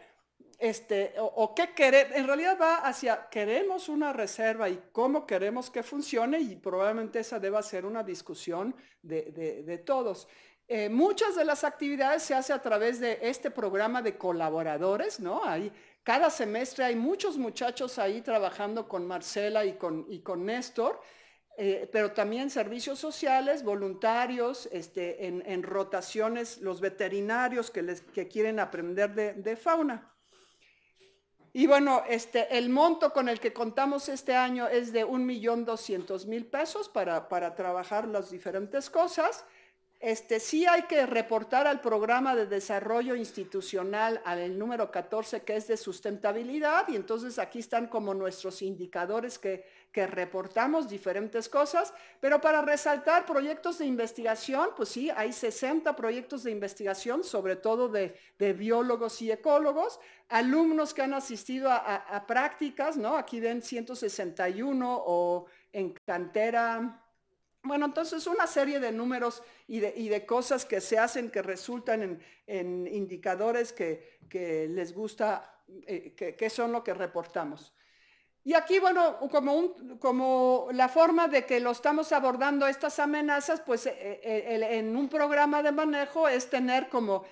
Este, o, qué querer. en realidad va hacia, queremos una reserva y cómo queremos que funcione y probablemente esa deba ser una discusión de, todos. Eh, muchas de las actividades se hace a través de este programa de colaboradores, ¿no? cada semestre hay muchos muchachos ahí trabajando con Marcela y con, Néstor. Eh, pero también servicios sociales, voluntarios, este, en, rotaciones, los veterinarios que, les, quieren aprender de fauna. Y bueno, este, el monto con el que contamos este año es de 1.200.000 pesos para, trabajar las diferentes cosas. Este, sí hay que reportar al programa de desarrollo institucional, al número 14, que es de sustentabilidad, y entonces aquí están como nuestros indicadores que que reportamos diferentes cosas, pero para resaltar proyectos de investigación, pues sí, hay 60 proyectos de investigación, sobre todo de, biólogos y ecólogos, alumnos que han asistido a, prácticas, ¿no? Aquí ven 161 o en cantera. Bueno, entonces una serie de números y de, cosas que se hacen que resultan en, indicadores que, les gusta, eh, que son lo que reportamos. Y aquí, bueno, como, como la forma de que lo estamos abordando estas amenazas, pues eh, eh, en un programa de manejo es tener como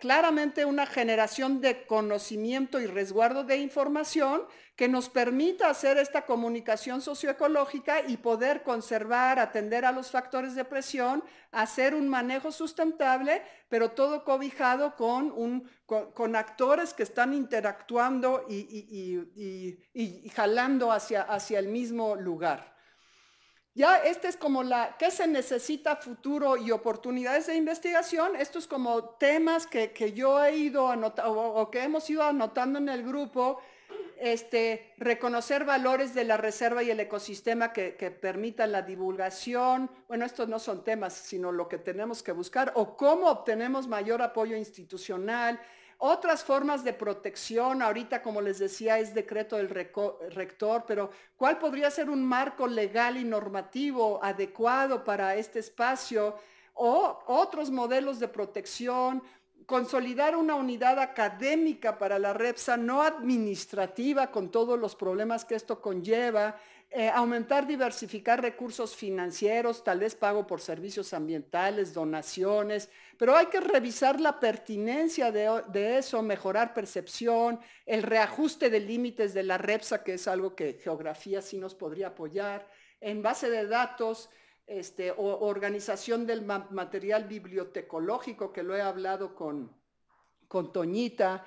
claramente una generación de conocimiento y resguardo de información que nos permita hacer esta comunicación socioecológica y poder conservar, atender a los factores de presión, hacer un manejo sustentable, pero todo cobijado con, actores que están interactuando y, jalando hacia el mismo lugar. Ya este es como la, ¿qué se necesita futuro y oportunidades de investigación? Estos es como temas que, yo he ido anotando o, que hemos ido anotando en el grupo, este, reconocer valores de la reserva y el ecosistema que, que permitan la divulgación. Bueno, estos no son temas, sino lo que tenemos que buscar o cómo obtenemos mayor apoyo institucional, otras formas de protección, ahorita como les decía, es decreto del rector, pero ¿cuál podría ser un marco legal y normativo adecuado para este espacio? O otros modelos de protección, consolidar una unidad académica para la REPSA, no administrativa, con todos los problemas que esto conlleva, eh, aumentar, diversificar recursos financieros, tal vez pago por servicios ambientales, donaciones, pero hay que revisar la pertinencia de, eso, mejorar percepción, el reajuste de límites de la REPSA, que es algo que geografía sí nos podría apoyar, en base de datos, este, organización del material bibliotecológico, que lo he hablado con, con Toñita,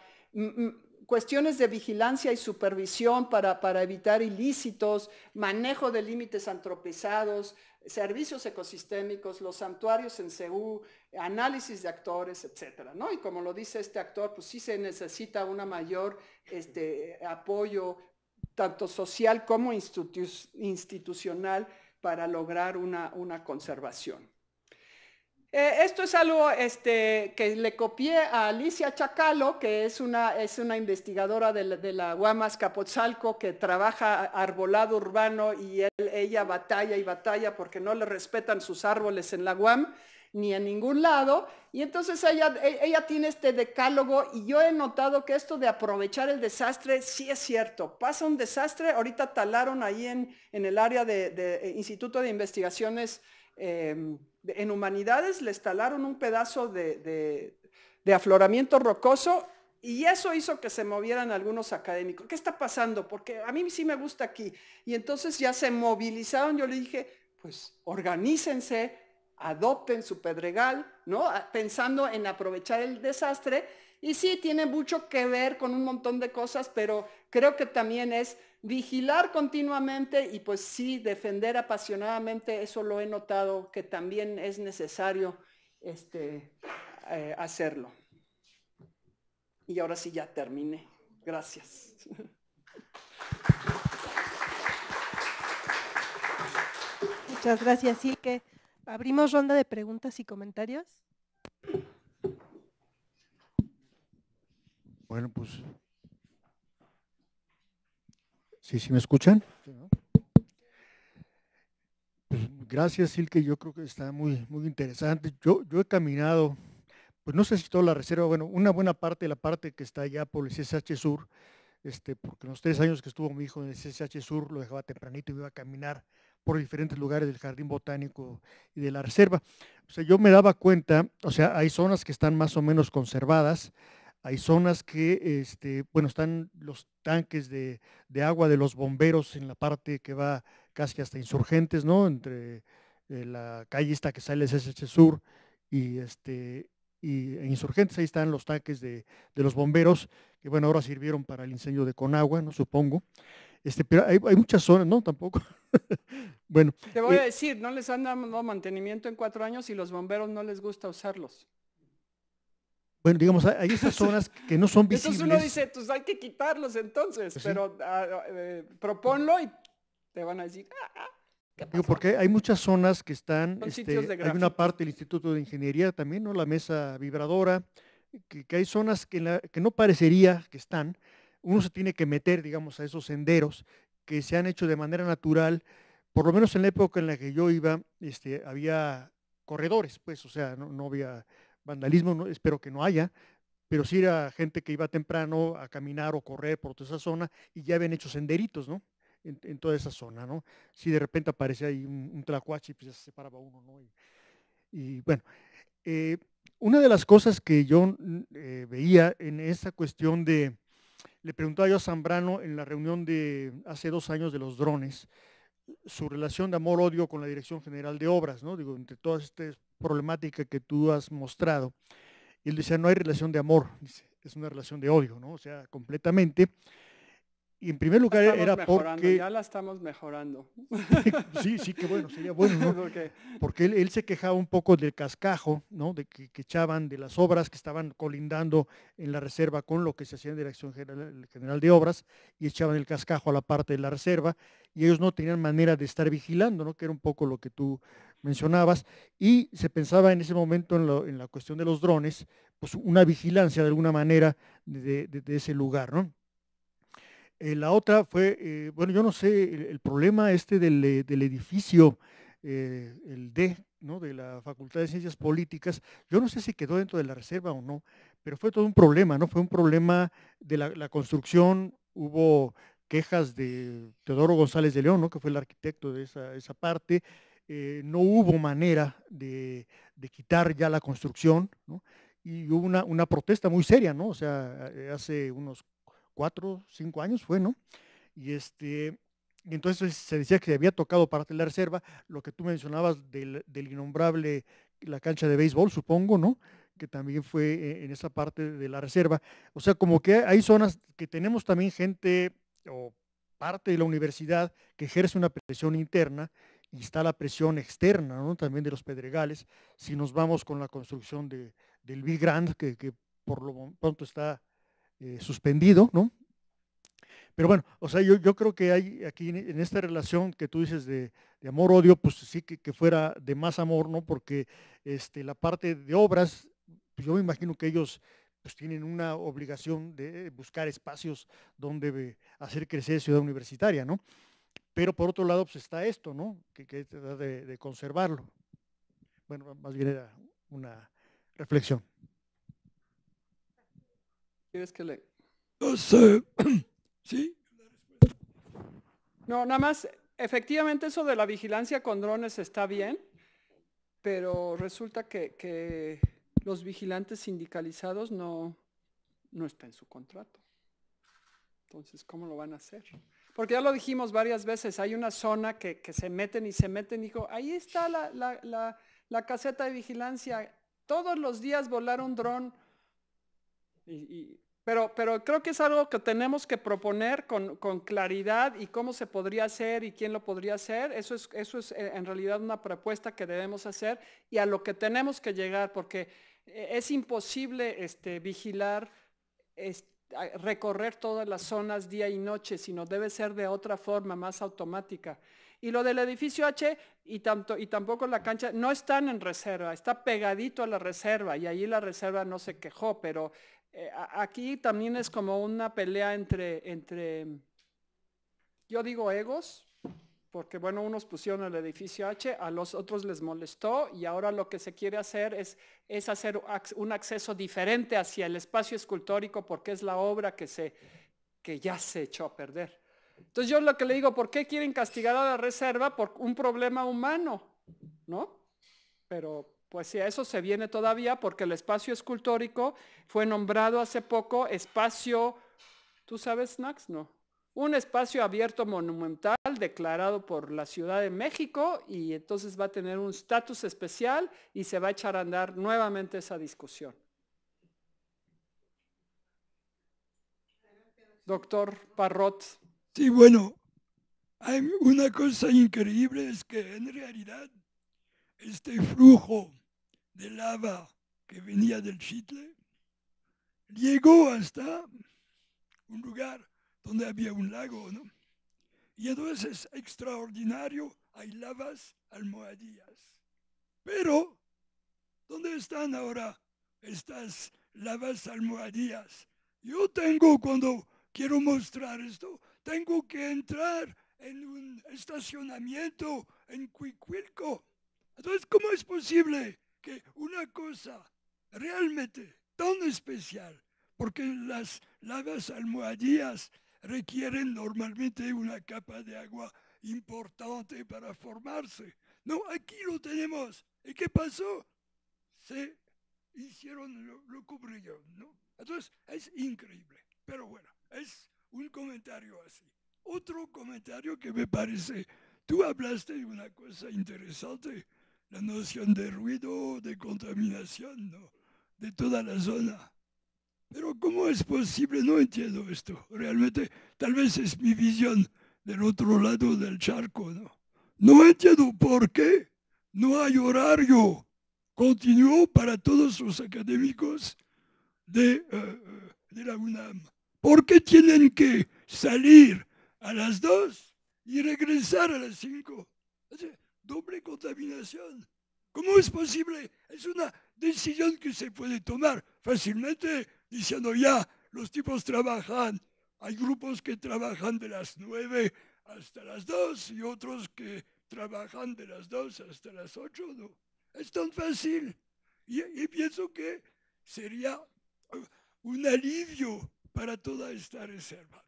cuestiones de vigilancia y supervisión para, evitar ilícitos, manejo de límites antropizados, servicios ecosistémicos, los santuarios en CEU, análisis de actores, etc. Y como lo dice este actor, pues sí se necesita un mayor este, apoyo tanto social como institucional para lograr una conservación. Eh, esto es algo este, que le copié a Alicia Chacalo, que es una, es una investigadora de la, de Guamas Capotzalco que trabaja arbolado urbano y ella batalla y batalla porque no le respetan sus árboles en la UAM, ni en ningún lado. Y entonces ella, e, ella, tiene este decálogo y yo he notado que esto de aprovechar el desastre sí es cierto. Pasa un desastre, ahorita talaron ahí en, en el área de, eh, Instituto de Investigaciones. Em, en humanidades le instalaron un pedazo de, afloramiento rocoso y eso hizo que se movieran algunos académicos. ¿Qué está pasando? Porque a mí sí me gusta aquí. Y entonces ya se movilizaron. Yo le dije, pues organícense, adopten su pedregal, ¿no? Pensando en aprovechar el desastre. Y sí, tiene mucho que ver con un montón de cosas, pero creo que también es vigilar continuamente y pues sí, defender apasionadamente, eso lo he notado que también es necesario este, eh, hacerlo. Y ahora sí ya terminé. Gracias. Muchas gracias. Sí, que abrimos ronda de preguntas y comentarios. Bueno, pues ¿Sí, sí me escuchan? gracias, Silke. Yo creo que está muy, muy interesante. Yo, yo he caminado, pues no sé si toda la reserva, bueno, una buena parte de la parte que está allá por el CSH Sur, este, porque en los tres años que estuvo mi hijo en el CSH Sur lo dejaba tempranito y iba a caminar por diferentes lugares del jardín botánico y de la reserva. O sea, yo me daba cuenta, o sea, hay zonas que están más o menos conservadas, hay zonas que, este, bueno, están los tanques de, agua de los bomberos en la parte que va casi hasta insurgentes, ¿no? Entre eh, la calle esta que sale el Sur y, este, e insurgentes, ahí están los tanques de, los bomberos, que bueno, ahora sirvieron para el incendio de Conagua, ¿no? Supongo. Este, pero hay, muchas zonas, ¿no? Tampoco. bueno. Te voy eh a decir, no les han dado mantenimiento en cuatro años y los bomberos no les gusta usarlos. Bueno, digamos, hay esas zonas que no son visibles. Entonces uno dice, pues hay que quitarlos entonces, pues pero ah, ah, eh, proponlo y te van a decir, ah, ah porque hay muchas zonas que están, este, hay una parte del Instituto de Ingeniería también, ¿no? La mesa vibradora, que, hay zonas que, no parecería que están. Uno se tiene que meter, digamos, a esos senderos que se han hecho de manera natural, por lo menos en la época en la que yo iba, este, había corredores, pues, o sea, no había vandalismo no, espero que no haya, pero sí era gente que iba temprano a caminar o correr por toda esa zona y ya habían hecho senderitos, ¿no? En, toda esa zona, ¿no? Si de repente aparecía ahí un, tlacuache, pues se separaba uno, ¿no? Y, bueno, eh, una de las cosas que yo mm, eh, veía en esa cuestión de, le preguntaba yo a Zambrano en la reunión de hace dos años de los drones, su relación de amor-odio con la Dirección General de Obras, ¿no? Digo, entre todas estas problemáticas que tú has mostrado. Y él decía, no hay relación de amor, es una relación de odio, ¿no? O sea, completamente. Y en primer lugar era porque... Ya la estamos mejorando. sí, sí, qué bueno, sería bueno, Porque, él, se quejaba un poco del cascajo, ¿no? De que, echaban de las obras que estaban colindando en la reserva con lo que se hacía en Dirección General, de Obras y echaban el cascajo a la parte de la reserva y ellos no tenían manera de estar vigilando, ¿no? Que era un poco lo que tú mencionabas. Y se pensaba en ese momento en, la cuestión de los drones, pues una vigilancia de alguna manera de ese lugar, ¿no? Eh, la otra fue, eh, bueno, yo no sé, el, problema este del, eh, edificio, el D, ¿no? de la Facultad de Ciencias Políticas, yo no sé si quedó dentro de la reserva o no, pero fue todo un problema, ¿no? Fue un problema de la, construcción, hubo quejas de Teodoro González de León, ¿no? que fue el arquitecto de esa, parte, no hubo manera de, quitar ya la construcción, ¿no? y hubo una, una, protesta muy seria, ¿no? O sea, hace unos cuatro, cinco años fue, ¿no? Y este, entonces se decía que había tocado parte de la reserva, lo que tú mencionabas del, innombrable, la cancha de béisbol, supongo, ¿no? que también fue eh, en esa parte de la reserva. O sea, como que hay zonas que tenemos también gente o parte de la universidad que ejerce una presión interna y está la presión externa, ¿no? También de los pedregales. Si nos vamos con la construcción del Big Grand, que, que por lo pronto está eh, suspendido, ¿no? Pero bueno, o sea, yo, yo, creo que hay aquí en esta relación que tú dices de, amor-odio, pues sí que, fuera de más amor, ¿no? Porque este, la parte de obras, pues yo me imagino que ellos pues tienen una obligación de buscar espacios donde hacer crecer ciudad universitaria, ¿no? Pero por otro lado, pues está esto, ¿no? Que, que de, de conservarlo. Bueno, más bien era una reflexión quieres que le... No sé. sí. No, nada más, efectivamente eso de la vigilancia con drones está bien, pero resulta que, los vigilantes sindicalizados no, no está en su contrato. Entonces, ¿cómo lo van a hacer? Porque ya lo dijimos varias veces, hay una zona que, se meten y se meten y dijo, ahí está la, caseta de vigilancia, todos los días volar un dron. y pero, creo que es algo que tenemos que proponer con, claridad y cómo se podría hacer y quién lo podría hacer. Eso es, eh, en realidad una propuesta que debemos hacer y a lo que tenemos que llegar, porque eh, es imposible este, vigilar, recorrer todas las zonas día y noche, sino debe ser de otra forma, más automática. Y lo del edificio H y, y tampoco la cancha no están en reserva, está pegadito a la reserva y ahí la reserva no se quejó, pero eh, aquí también es como una pelea entre, entre, yo digo egos, porque bueno, unos pusieron el edificio H, a los otros les molestó y ahora lo que se quiere hacer es, es hacer un acceso diferente hacia el espacio escultórico porque es la obra que, se, que ya se echó a perder. Entonces yo lo que le digo, ¿por qué quieren castigar a la reserva por un problema humano? ¿No? Pero pues sí, a eso se viene todavía porque el espacio escultórico fue nombrado hace poco espacio, ¿tú sabes, Max? No. Un espacio abierto monumental declarado por la Ciudad de México y entonces va a tener un estatus especial y se va a echar a andar nuevamente esa discusión. Doctor Parrot. Sí, bueno, hay una cosa increíble es que en realidad este flujo de lava que venía del Chitle llegó hasta un lugar donde había un lago, ¿no? Y entonces es extraordinario, hay lavas almohadillas. Pero, ¿dónde están ahora estas lavas almohadillas? Yo tengo, cuando quiero mostrar esto, tengo que entrar en un estacionamiento en Cuicuilco entonces, ¿cómo es posible que una cosa realmente tan especial, porque las lavas almohadillas requieren normalmente una capa de agua importante para formarse. No, aquí lo tenemos. ¿Y qué pasó? Se hicieron, lo, lo ¿no? Entonces, es increíble. Pero bueno, es un comentario así. Otro comentario que me parece, tú hablaste de una cosa interesante la noción de ruido, de contaminación, de toda la zona. Pero ¿cómo es posible? No entiendo esto. Realmente, tal vez es mi visión del otro lado del charco. No, no entiendo por qué no hay horario continuo para todos los académicos eh, eh, de, la UNAM. ¿Por qué tienen que salir a las 2 y regresar a las 5? doble contaminación. ¿Cómo es posible? Es una decisión que se puede tomar fácilmente diciendo ya, los tipos trabajan, hay grupos que trabajan de las 9 hasta las 2 y otros que trabajan de las 2 hasta las 8. No. Es tan fácil. Y, pienso que sería uh, un alivio para toda esta reserva.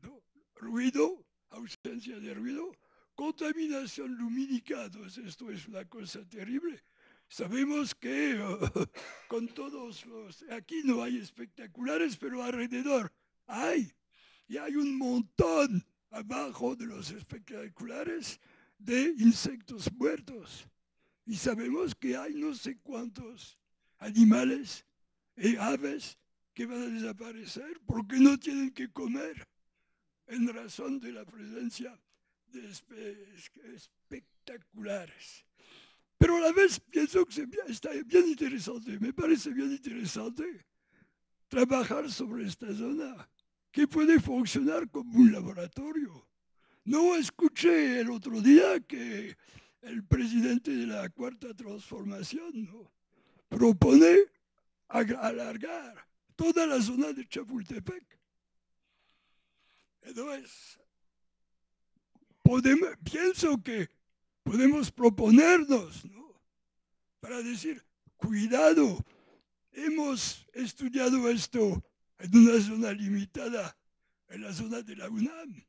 Ruido, ausencia de ruido, Contaminación lumínica, pues esto es una cosa terrible. Sabemos que con todos los... Aquí no hay espectaculares, pero alrededor hay. Y hay un montón abajo de los espectaculares de insectos muertos. Y sabemos que hay no sé cuántos animales y aves que van a desaparecer porque no tienen que comer en razón de la presencia espectaculares. Pero a la vez pienso que está bien interesante, me parece bien interesante trabajar sobre esta zona, que puede funcionar como un laboratorio. No escuché el otro día que el presidente de la Cuarta Transformación propone alargar toda la zona de Chapultepec. Entonces, pienso que podemos proponernos para decir, cuidado, hemos estudiado esto en una zona limitada, en la zona de la UNAM,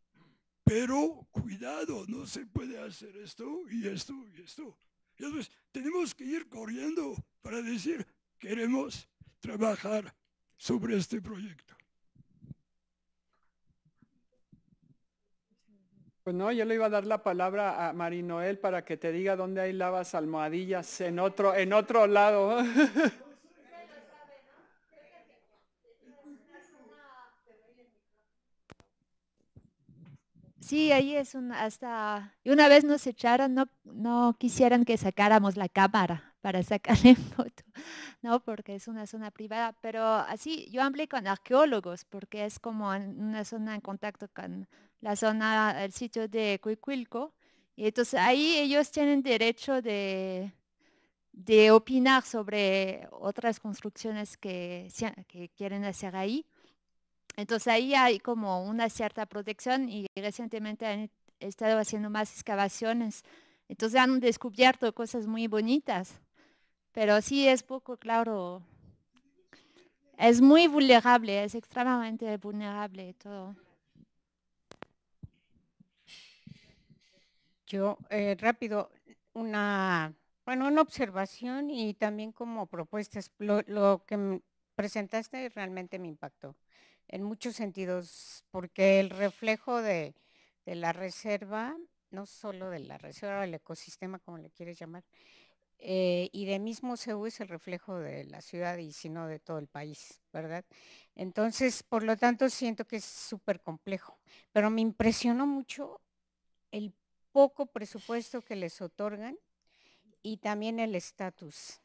pero cuidado, no se puede hacer esto y esto y esto. entonces tenemos que ir corriendo para decir, queremos trabajar sobre este proyecto. Pues no, yo le iba a dar la palabra a Marinoel para que te diga dónde hay lavas almohadillas en otro, en otro lado. Sí, ahí es un hasta. y Una vez nos echaron, no quisieran que sacáramos la cámara para sacarle foto, ¿no? Porque es una zona privada, pero así yo hablé con arqueólogos porque es como una zona en contacto con la zona, el sitio de Cuicuilco, y entonces ahí ellos tienen derecho de, opinar sobre otras construcciones que quieren hacer ahí. Entonces ahí hay como una cierta protección y recientemente han estado haciendo más excavaciones. Entonces han descubierto cosas muy bonitas pero sí es poco claro. Es muy vulnerable, es extremadamente vulnerable todo. Yo, eh, rápido, una, bueno, una observación y también como propuestas. Lo, que presentaste realmente me impactó en muchos sentidos, porque el reflejo de, la reserva, no solo de la reserva, del ecosistema, como le quieres llamar, eh, y de mismo Seú es el reflejo de la ciudad y si no de todo el país, ¿verdad? Entonces, por lo tanto, siento que es súper complejo, pero me impresionó mucho el poco presupuesto que les otorgan y también el estatus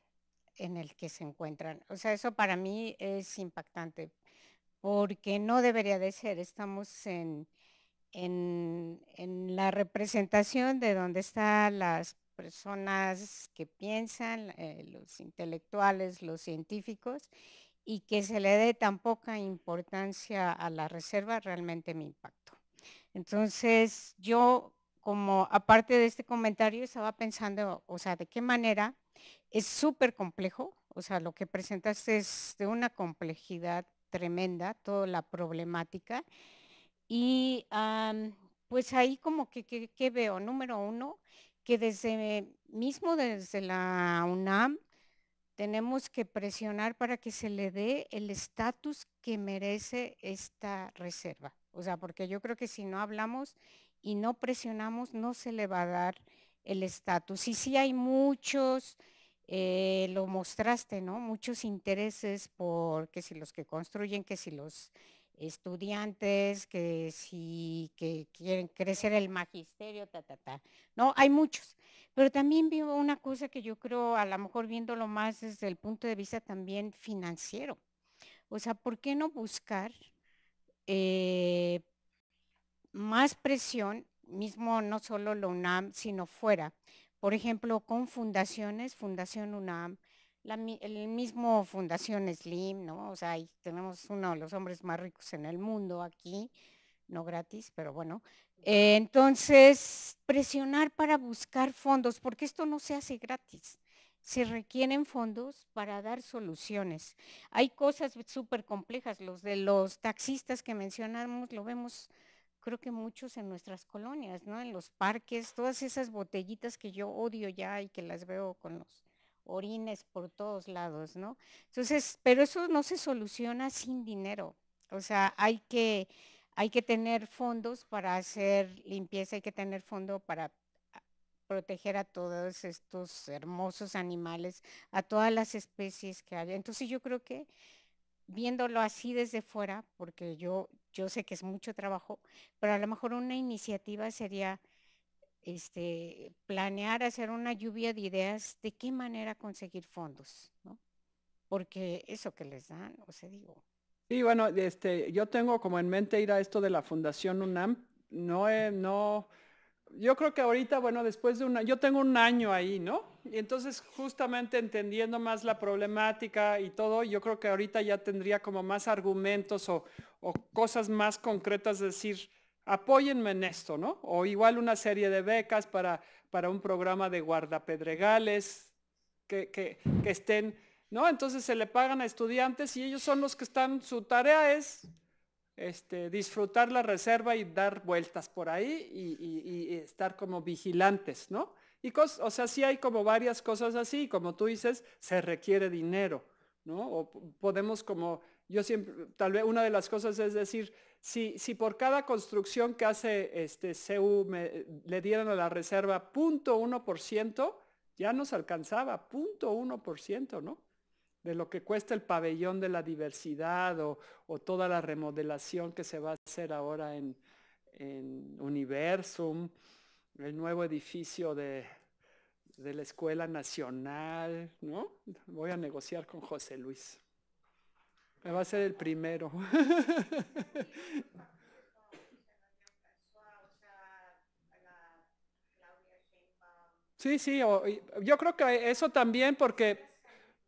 en el que se encuentran. O sea, eso para mí es impactante, porque no debería de ser. Estamos en, en la representación de donde están las personas que piensan, eh, los intelectuales, los científicos, y que se le dé tan poca importancia a la reserva realmente me impacto Entonces yo como aparte de este comentario estaba pensando, o sea, de qué manera es súper complejo, o sea, lo que presentaste es de una complejidad tremenda, toda la problemática. Y pues ahí como que, que, que veo, número uno, que desde mismo desde la UNAM tenemos que presionar para que se le dé el estatus que merece esta reserva. O sea, porque yo creo que si no hablamos y no presionamos, no se le va a dar el estatus. Y sí hay muchos, eh, lo mostraste, ¿no? Muchos intereses por que si los que construyen, que si los estudiantes, que si que quieren crecer el magisterio, ta, No, hay muchos. Pero también vivo una cosa que yo creo, a lo mejor viéndolo más desde el punto de vista también financiero. O sea, ¿por qué no buscar eh, más presión, mismo no solo la UNAM, sino fuera? Por ejemplo, con fundaciones, Fundación UNAM, el mismo Fundación Slim, ¿no? O sea, tenemos uno de los hombres más ricos en el mundo aquí, no gratis, pero bueno. entonces, presionar para buscar fondos, porque esto no se hace gratis. Se requieren fondos para dar soluciones. Hay cosas súper complejas, los de los taxistas que mencionamos, lo vemos creo que muchos en nuestras colonias, ¿no? En los parques, todas esas botellitas que yo odio ya y que las veo con los orines por todos lados, ¿no? Entonces, pero eso no se soluciona sin dinero. O sea, hay que, hay que tener fondos para hacer limpieza, hay que tener fondo para ah, proteger a todos estos hermosos animales, a todas las especies que hay. Entonces yo creo que viéndolo así desde fuera, porque yo, yo sé que es mucho trabajo, pero a lo mejor una iniciativa sería este, planear hacer una lluvia de ideas de qué manera conseguir fondos, ¿no? Porque eso que les dan, o sea, digo. Sí, bueno, este, yo tengo como en mente ir a esto de la Fundación UNAM. No, no, yo creo que ahorita, bueno, después de una, yo tengo un año ahí, ¿no? Y entonces justamente entendiendo más la problemática y todo, yo creo que ahorita ya tendría como más argumentos o, o cosas más concretas, de decir, apóyenme en esto, ¿no? O igual una serie de becas para, para un programa de guardapedregales que, estén, ¿no? Entonces se le pagan a estudiantes y ellos son los que están, su tarea es este, disfrutar la reserva y dar vueltas por ahí y, estar como vigilantes, ¿no? Y o sea, sí hay como varias cosas así, como tú dices, se requiere dinero, ¿no? O podemos como, yo siempre, tal vez una de las cosas es decir, si, por cada construcción que hace este le dieran a la reserva 0.1%, ya nos alcanzaba 0.1%, ¿no? De lo que cuesta el pabellón de la diversidad o, toda la remodelación que se va a hacer ahora en, Universum, el nuevo edificio de la Escuela Nacional, ¿no? Voy a negociar con José Luis. Me Va a ser el primero. Sí, sí, yo creo que eso también porque,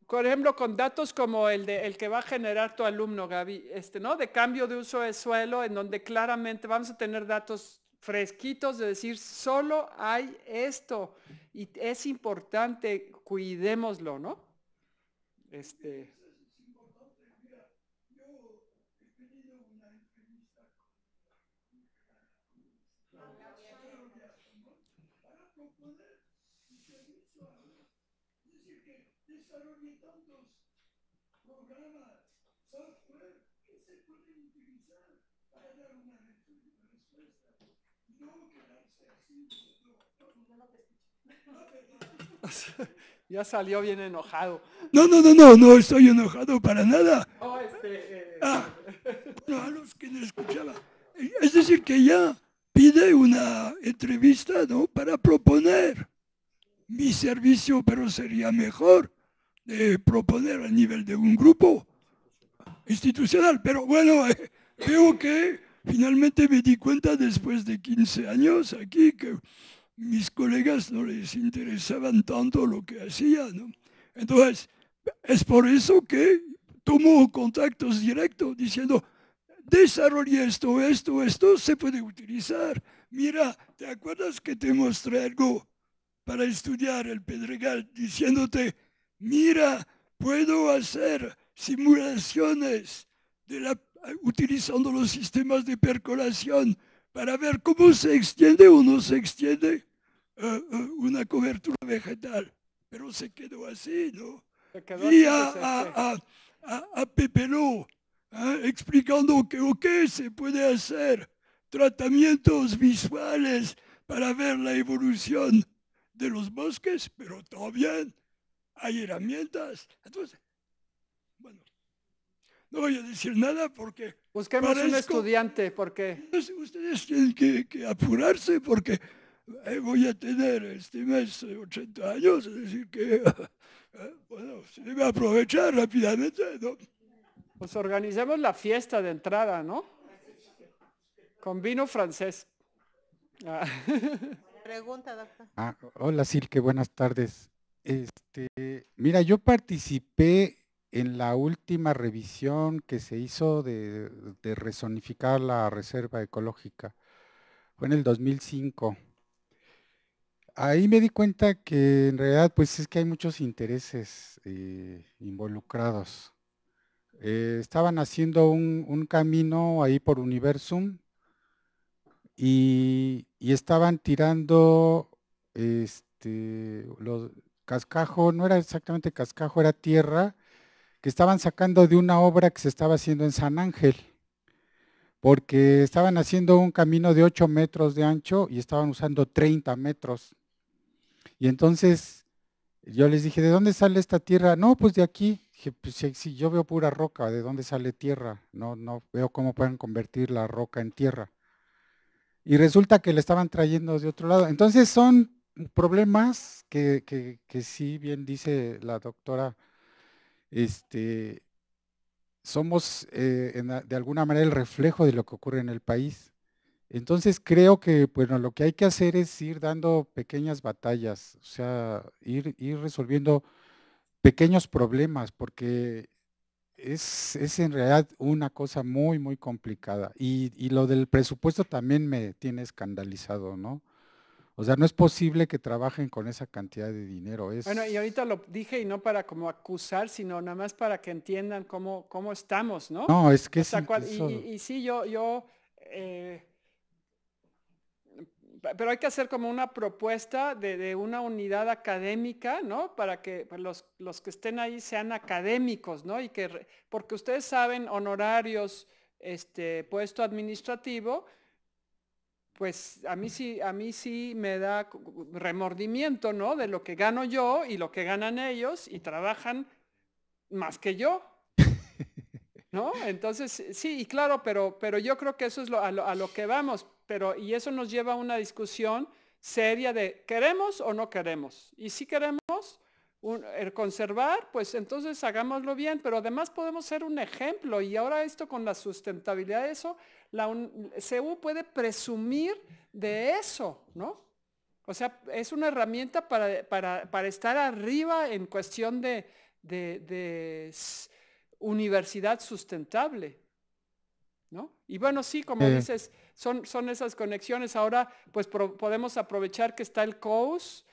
por ejemplo, con datos como el, de, el que va a generar tu alumno, Gaby, este, ¿no? De cambio de uso de suelo, en donde claramente vamos a tener datos fresquitos de decir, solo hay esto y es importante, cuidémoslo, ¿no? Este. Ya salió bien enojado. No, no, no, no, no estoy enojado para nada. Oh, este. ah, a los que no escuchaba. Es decir, que ya pide una entrevista ¿no? para proponer mi servicio, pero sería mejor de proponer a nivel de un grupo institucional. Pero bueno, eh, veo que Finalmente me di cuenta después de 15 años aquí que mis colegas no les interesaban tanto lo que hacían. Entonces, es por eso que tomo contactos directos diciendo, desarrollé esto, esto, esto, se puede utilizar. Mira, ¿te acuerdas que te mostré algo para estudiar el Pedregal diciéndote, mira, puedo hacer simulaciones de la utilizando los sistemas de percolación para ver cómo se extiende o no se extiende eh, eh, una cobertura vegetal. Pero se quedó así, ¿no? y a, Pepe pues, a, este. ¿eh? explicando que, ok, se puede hacer tratamientos visuales para ver la evolución de los bosques, pero también hay herramientas. Entonces, no voy a decir nada porque... Busquemos un estudiante porque... Ustedes tienen que, apurarse porque eh, voy a tener este mes 80 eh, años, es decir que, eh, bueno, se debe aprovechar rápidamente, ¿no? Pues organizamos la fiesta de entrada, ¿no? Con vino francés. Ah. Pregunta, doctor. Ah, hola, Silke, buenas tardes. Este, mira, yo participé en la última revisión que se hizo de, resonificar rezonificar la reserva ecológica, fue en el 2005. Ahí me di cuenta que en realidad pues es que hay muchos intereses eh, involucrados. Eh, estaban haciendo un, camino ahí por Universum y, estaban tirando este, los, cascajo, no era exactamente cascajo, era tierra, que estaban sacando de una obra que se estaba haciendo en San Ángel, porque estaban haciendo un camino de 8 metros de ancho y estaban usando 30 metros. Y entonces yo les dije, ¿de dónde sale esta tierra? No, pues de aquí. si, pues yo veo pura roca, ¿de dónde sale tierra? No, no veo cómo pueden convertir la roca en tierra. Y resulta que le estaban trayendo de otro lado. Entonces son problemas que, que, que sí bien dice la doctora este, somos eh, de alguna manera el reflejo de lo que ocurre en el país. Entonces creo que bueno, lo que hay que hacer es ir dando pequeñas batallas, o sea, ir, resolviendo pequeños problemas, porque es, en realidad una cosa muy, muy complicada. Y, y, lo del presupuesto también me tiene escandalizado, ¿no? O sea, no es posible que trabajen con esa cantidad de dinero. Bueno, y ahorita lo dije y no para como acusar, sino nada más para que entiendan cómo, estamos, ¿no? No, es que... y, sí, yo... yo eh, pero hay que hacer como una propuesta de, una unidad académica, ¿no? Para que pues, los, los, que estén ahí sean académicos, ¿no? Y que, porque ustedes saben, honorarios, este, puesto administrativo, pues a mí sí, a mí sí me da remordimiento, ¿no? De lo que gano yo y lo que ganan ellos y trabajan más que yo. ¿No? Entonces, sí, y claro, pero, pero yo creo que eso es lo, a, lo, que vamos, pero, y eso nos lleva a una discusión seria de ¿queremos o no queremos? Y si queremos, el conservar, pues entonces hagámoslo bien, pero además podemos ser un ejemplo y ahora esto con la sustentabilidad, eso, la CU puede presumir de eso, ¿no? O sea, es una herramienta para, estar arriba en cuestión de, universidad sustentable, ¿no? Y bueno, sí, como dices, son, son esas conexiones. Ahora, pues podemos aprovechar que está el COUS,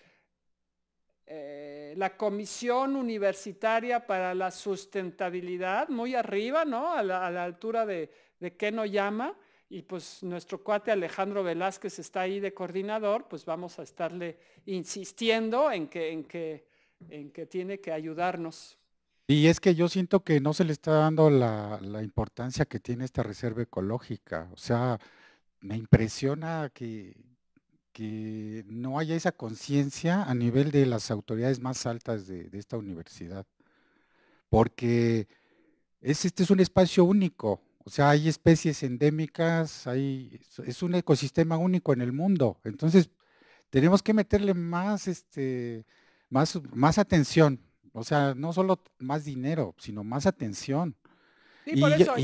eh, la Comisión Universitaria para la Sustentabilidad, muy arriba, ¿no? A la, altura de, de qué no llama. Y pues nuestro cuate Alejandro Velázquez está ahí de coordinador, pues vamos a estarle insistiendo en que, en que, en que tiene que ayudarnos. Y es que yo siento que no se le está dando la importancia que tiene esta reserva ecológica. O sea, me impresiona que que no haya esa conciencia a nivel de las autoridades más altas de, esta universidad. Porque este es un espacio único, o sea, hay especies endémicas, es un ecosistema único en el mundo. Entonces, tenemos que meterle más, este, más, más atención, o sea, no solo más dinero, sino más atención. Sí, por, eso,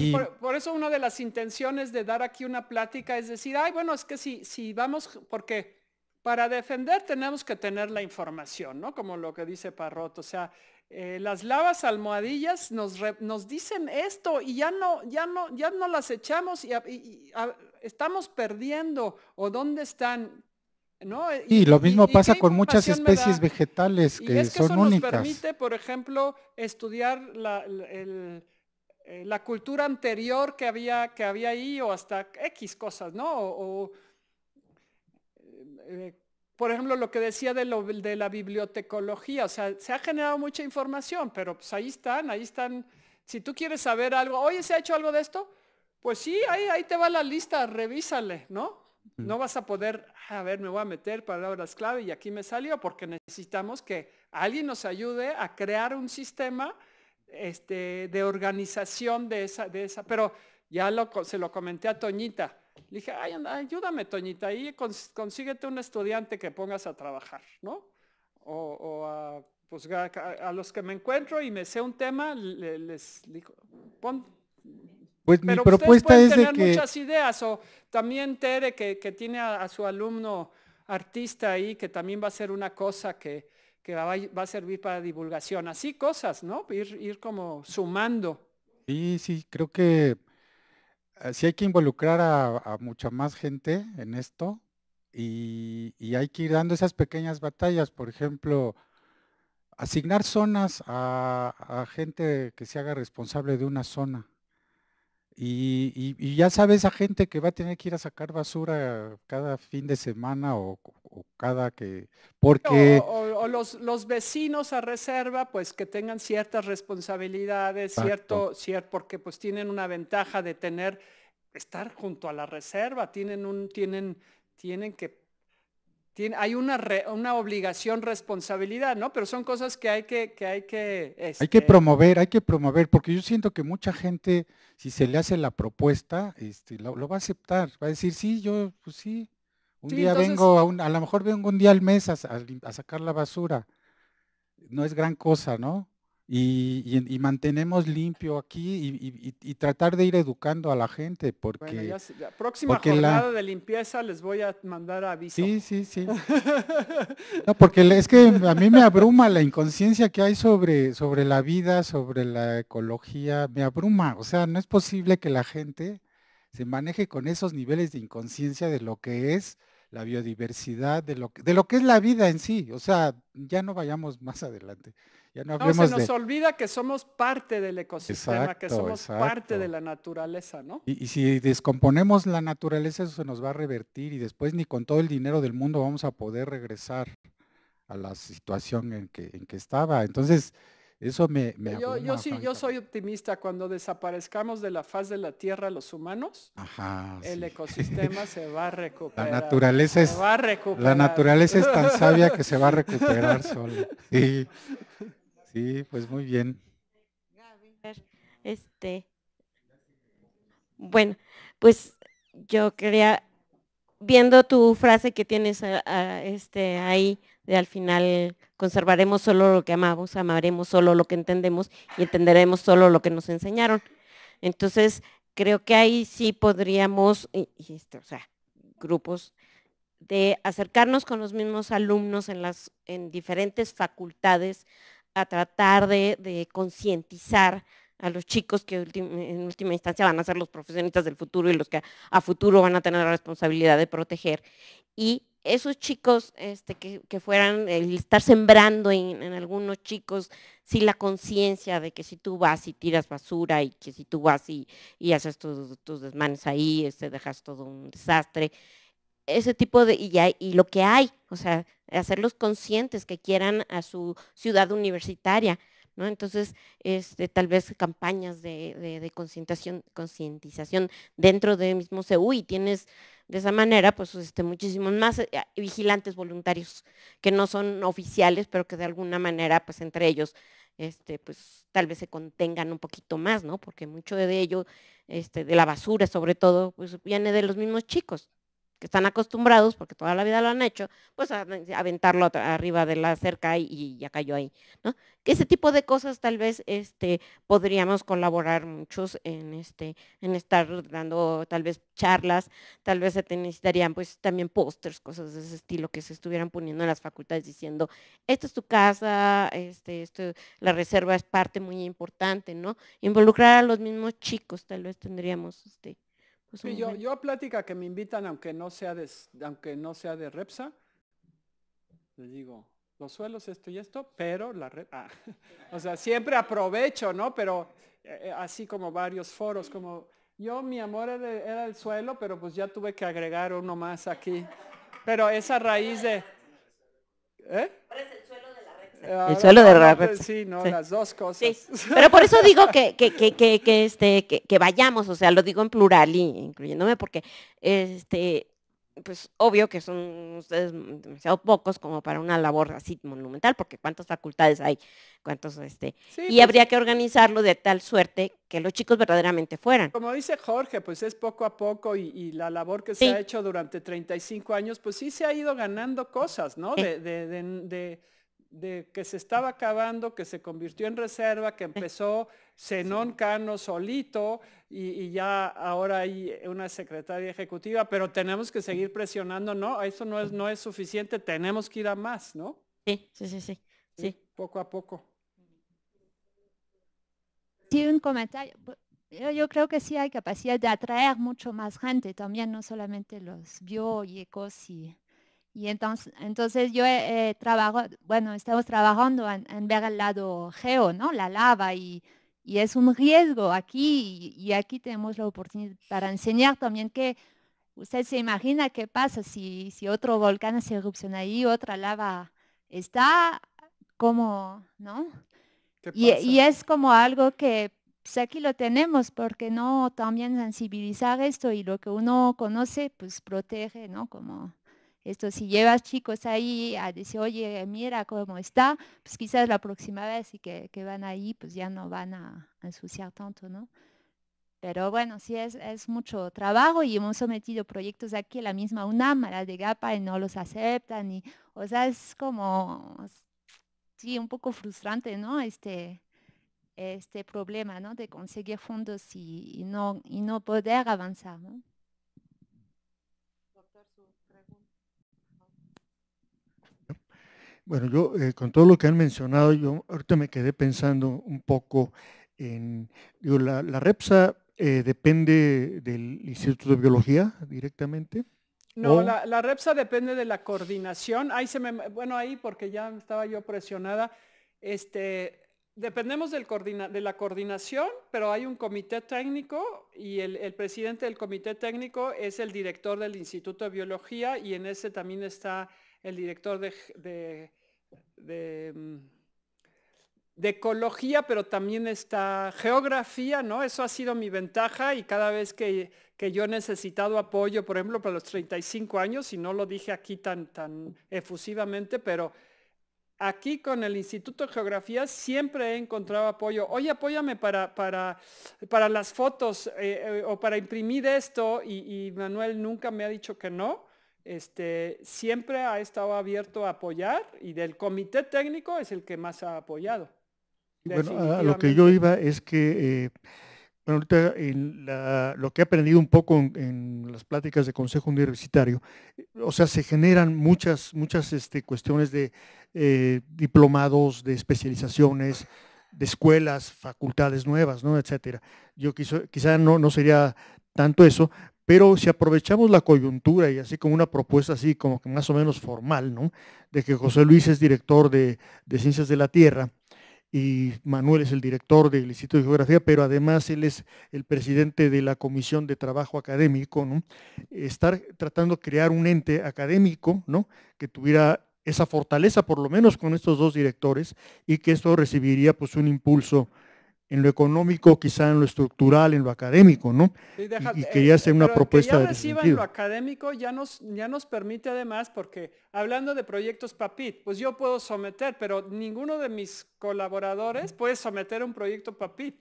Por, eso una de las intenciones de dar aquí una plática es decir, ay, bueno, es que si, si vamos, porque para defender tenemos que tener la información, ¿no? Como lo que dice Parrot, o sea, eh, las lavas almohadillas nos, nos, dicen esto y ya no, ya no, ya no las echamos y, estamos perdiendo o dónde están, ¿no? Eh, y, lo mismo pasa con muchas especies vegetales que, y es que eso Nos permite, por ejemplo, estudiar el, eh, la cultura anterior que había, que había ahí o hasta X cosas, ¿no? O, eh, eh, por ejemplo, lo que decía de, de, la bibliotecología, o sea, se ha generado mucha información, pero pues ahí están, ahí están. Si tú quieres saber algo, oye, ¿se ha hecho algo de esto? Pues sí, ahí, te va la lista, revísale, ¿no? Mm. No vas a poder, ah, a ver, me voy a meter palabras clave y aquí me salió, porque necesitamos que alguien nos ayude a crear un sistema este, de organización de esa, de esa, pero ya lo, se lo comenté a Toñita. Le dije, Ay, ayúdame Toñita, y consíguete un estudiante que pongas a trabajar, ¿no? O, pues, a, los que me encuentro y me sé un tema, les digo, pon... Pues pero propuesta ustedes pueden tener muchas ideas, o también Tere que, tiene a, su alumno artista ahí, que también va a ser una cosa que, que va, a servir para divulgación. Así cosas, ¿no? Ir, como sumando. Sí, sí, creo que eh, sí hay que involucrar a, mucha más gente en esto y, hay que ir dando esas pequeñas batallas, por ejemplo, asignar zonas a, gente que se haga responsable de una zona. Y, y, ya sabes a gente que va a tener que ir a sacar basura cada fin de semana o, o cada que... Porque... O, los, vecinos a reserva, pues que tengan ciertas responsabilidades, cierto, cierto, porque pues tienen una ventaja de tener, estar junto a la reserva, tienen un, tienen, tienen que hay una, una obligación, responsabilidad, ¿no? Pero son cosas que hay que... que hay que, hay que este promover, hay que promover, porque yo siento que mucha gente, si se le hace la propuesta, este, lo va a aceptar, va a decir, sí, yo, pues sí, un día vengo, a, a, lo mejor vengo un día al mes a, sacar la basura. No es gran cosa, ¿no? Y, mantenemos limpio aquí y, tratar de ir educando a la gente porque la próxima jornada de limpieza les voy a mandar aviso sí sí sí no porque es que a mí me abruma la inconsciencia que hay sobre sobre la vida sobre la ecología me abruma o sea no es posible que la gente se maneje con esos niveles de inconsciencia de lo que es la biodiversidad, de lo, que, de lo que es la vida en sí. O sea, ya no vayamos más adelante. Ya no, se nos olvida que somos parte del ecosistema, que somos parte de la naturaleza, ¿no? Y, si descomponemos la naturaleza, eso se nos va a revertir y después ni con todo el dinero del mundo vamos a poder regresar a la situación en que, en que estaba. Entonces, eso me... me yo, sí, yo soy optimista. Cuando desaparezcamos de la faz de la Tierra los humanos, el ecosistema se va a recuperar. La naturaleza, es, la naturaleza es tan sabia que se va a recuperar solo. Sí, sí pues muy bien. Este, bueno, pues yo quería, viendo tu frase que tienes este, ahí de al final conservaremos solo lo que amamos, amaremos solo lo que entendemos y entenderemos solo lo que nos enseñaron. Entonces, creo que ahí sí podríamos, este, o sea, grupos, de acercarnos con los mismos alumnos en, las, en diferentes facultades a tratar de, de concientizar a los chicos que en última instancia van a ser los profesionistas del futuro y los que a futuro van a tener la responsabilidad de proteger y esos chicos este, que, fueran, el estar sembrando en, algunos chicos, sin la conciencia de que si tú vas y tiras basura y que si tú vas y, haces tus, desmanes ahí, este, dejas todo un desastre, ese tipo de, y, y lo que hay, o sea, hacerlos conscientes que quieran a su ciudad universitaria. Entonces, este, tal vez campañas de, concientización dentro del mismo CEU y tienes de esa manera, pues este, muchísimos más eh, ah, vigilantes voluntarios que no son oficiales, pero que de alguna manera, pues entre ellos, este, pues tal vez se contengan un poquito más, ¿no? Porque mucho de ello, este, de la basura sobre todo, pues viene de los mismos chicos que están acostumbrados, porque toda la vida lo han hecho, pues a, eh, aventarlo arriba de la cerca y, ya cayó ahí, ¿no? Que ese tipo de cosas tal vez este, podríamos colaborar muchos en, este, en estar dando tal vez charlas, tal vez se necesitarían pues también pósters, cosas de ese estilo que se estuvieran poniendo en las facultades diciendo, esta es tu casa, este, esto, la reserva es parte muy importante, ¿no? Involucrar a los mismos chicos, tal vez tendríamos este, pues, yo, yo a plática que me invitan, aunque no sea de, aunque no sea de Repsa, les digo, los suelos, esto y esto, pero la red, ah, o sea, siempre aprovecho, ¿no? Pero eh, eh, así como varios foros, como yo, mi amor era, el suelo, pero pues ya tuve que agregar uno más aquí. Pero esa raíz de... ¿eh? el suelo de Sí, no, las dos cosas. Pero por eso digo que, que, este, que, vayamos, o sea, lo digo en plural y incluyéndome, porque este, pues obvio que son ustedes demasiado pocos como para una labor así monumental, porque cuántas facultades hay, cuántos este. y pues habría que organizarlo de tal suerte que los chicos verdaderamente fueran. Como dice Jorge, pues es poco a poco y, la labor que se ha hecho durante 35 años, pues sí se ha ido ganando cosas, ¿no? de de que se estaba acabando, que se convirtió en reserva, que empezó Zenón Cano solito y, ya ahora hay una secretaria ejecutiva, pero tenemos que seguir presionando, no, eso no es, no es suficiente, tenemos que ir a más, ¿no? Sí, sí, sí, sí. sí. Poco a poco. Sí, un comentario. Yo, creo que sí hay capacidad de atraer mucho más gente también, no solamente los bioyecos y y entonces, entonces yo eh, trabajo, bueno, estamos trabajando en, ver el lado geo, ¿no? La lava y, es un riesgo aquí y, aquí tenemos la oportunidad para enseñar también que usted se imagina qué pasa si, si otro volcán se erupciona ahí, otra lava está, como, ¿no? Y, es como algo que pues, aquí lo tenemos, porque no también sensibilizar esto y lo que uno conoce, pues protege, ¿no? Como esto si llevas chicos ahí a decir, oye, mira cómo está, pues quizás la próxima vez que, van ahí, pues ya no van a, ensuciar tanto, ¿no? Pero bueno, sí es, mucho trabajo y hemos sometido proyectos aquí, la misma UNAM, a la de GAPA, y no los aceptan. Y, o sea, es como, sí, un poco frustrante, ¿no? Este, este problema, ¿no? De conseguir fondos y no, y no poder avanzar, ¿no? Bueno, yo eh, con todo lo que han mencionado, yo ahorita me quedé pensando un poco en, digo, la, REPSA eh, depende del Instituto de Biología directamente. No, la, REPSA depende de la coordinación. Ahí se me, bueno, ahí porque ya estaba yo presionada. Este, dependemos de la coordinación, pero hay un comité técnico y el, presidente del comité técnico es el director del Instituto de Biología y en ese también está el director de Mm, de, ecología, pero también está geografía, ¿no? Eso ha sido mi ventaja y cada vez que, yo he necesitado apoyo, por ejemplo, para los 35 años, y no lo dije aquí tan, tan efusivamente, pero aquí con el Instituto de Geografía siempre he encontrado apoyo. Oye, apóyame para, para, para las fotos eh, eh, o para imprimir esto. y, Manuel nunca me ha dicho que no este, siempre ha estado abierto a apoyar y del comité técnico es el que más ha apoyado. Bueno, a lo que yo iba es que, eh, bueno, ahorita lo que he aprendido un poco en, las pláticas de consejo universitario, eh, o sea, se generan muchas, muchas este, cuestiones de eh, diplomados, de especializaciones, de escuelas, facultades nuevas, ¿no? etcétera. Yo quiso, quizá no, no sería tanto eso, pero si aprovechamos la coyuntura y así como una propuesta así como que más o menos formal, ¿no? De que José Luis es director de, Ciencias de la Tierra y Manuel es el director del Instituto de Geografía, pero además él es el presidente de la Comisión de Trabajo Académico, Estar tratando de crear un ente académico, ¿no? Que tuviera esa fortaleza, por lo menos con estos dos directores, y que esto recibiría pues un impulso en lo económico, quizá en lo estructural, en lo académico, ¿no? y, que quería hacer eh, una propuesta que ya de reciban lo académico ya nos, ya nos permite además, porque hablando de proyectos PAPIT, pues yo puedo someter, pero ninguno de mis colaboradores puede someter un proyecto PAPIT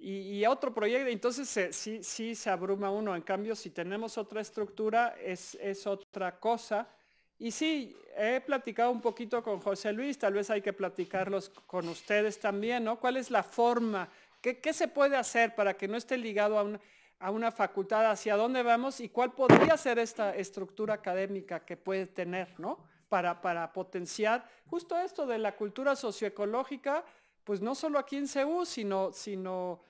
y, a otro proyecto, entonces sí, sí se abruma uno. En cambio, si tenemos otra estructura, es, es otra cosa y sí, he platicado un poquito con José Luis, tal vez hay que platicarlos con ustedes también, ¿no? ¿Cuál es la forma? ¿Qué, se puede hacer para que no esté ligado a una, facultad? ¿Hacia dónde vamos? ¿Y cuál podría ser esta estructura académica que puede tener, ¿no? Para, para potenciar justo esto de la cultura socioecológica, pues no solo aquí en CEU, sino, sino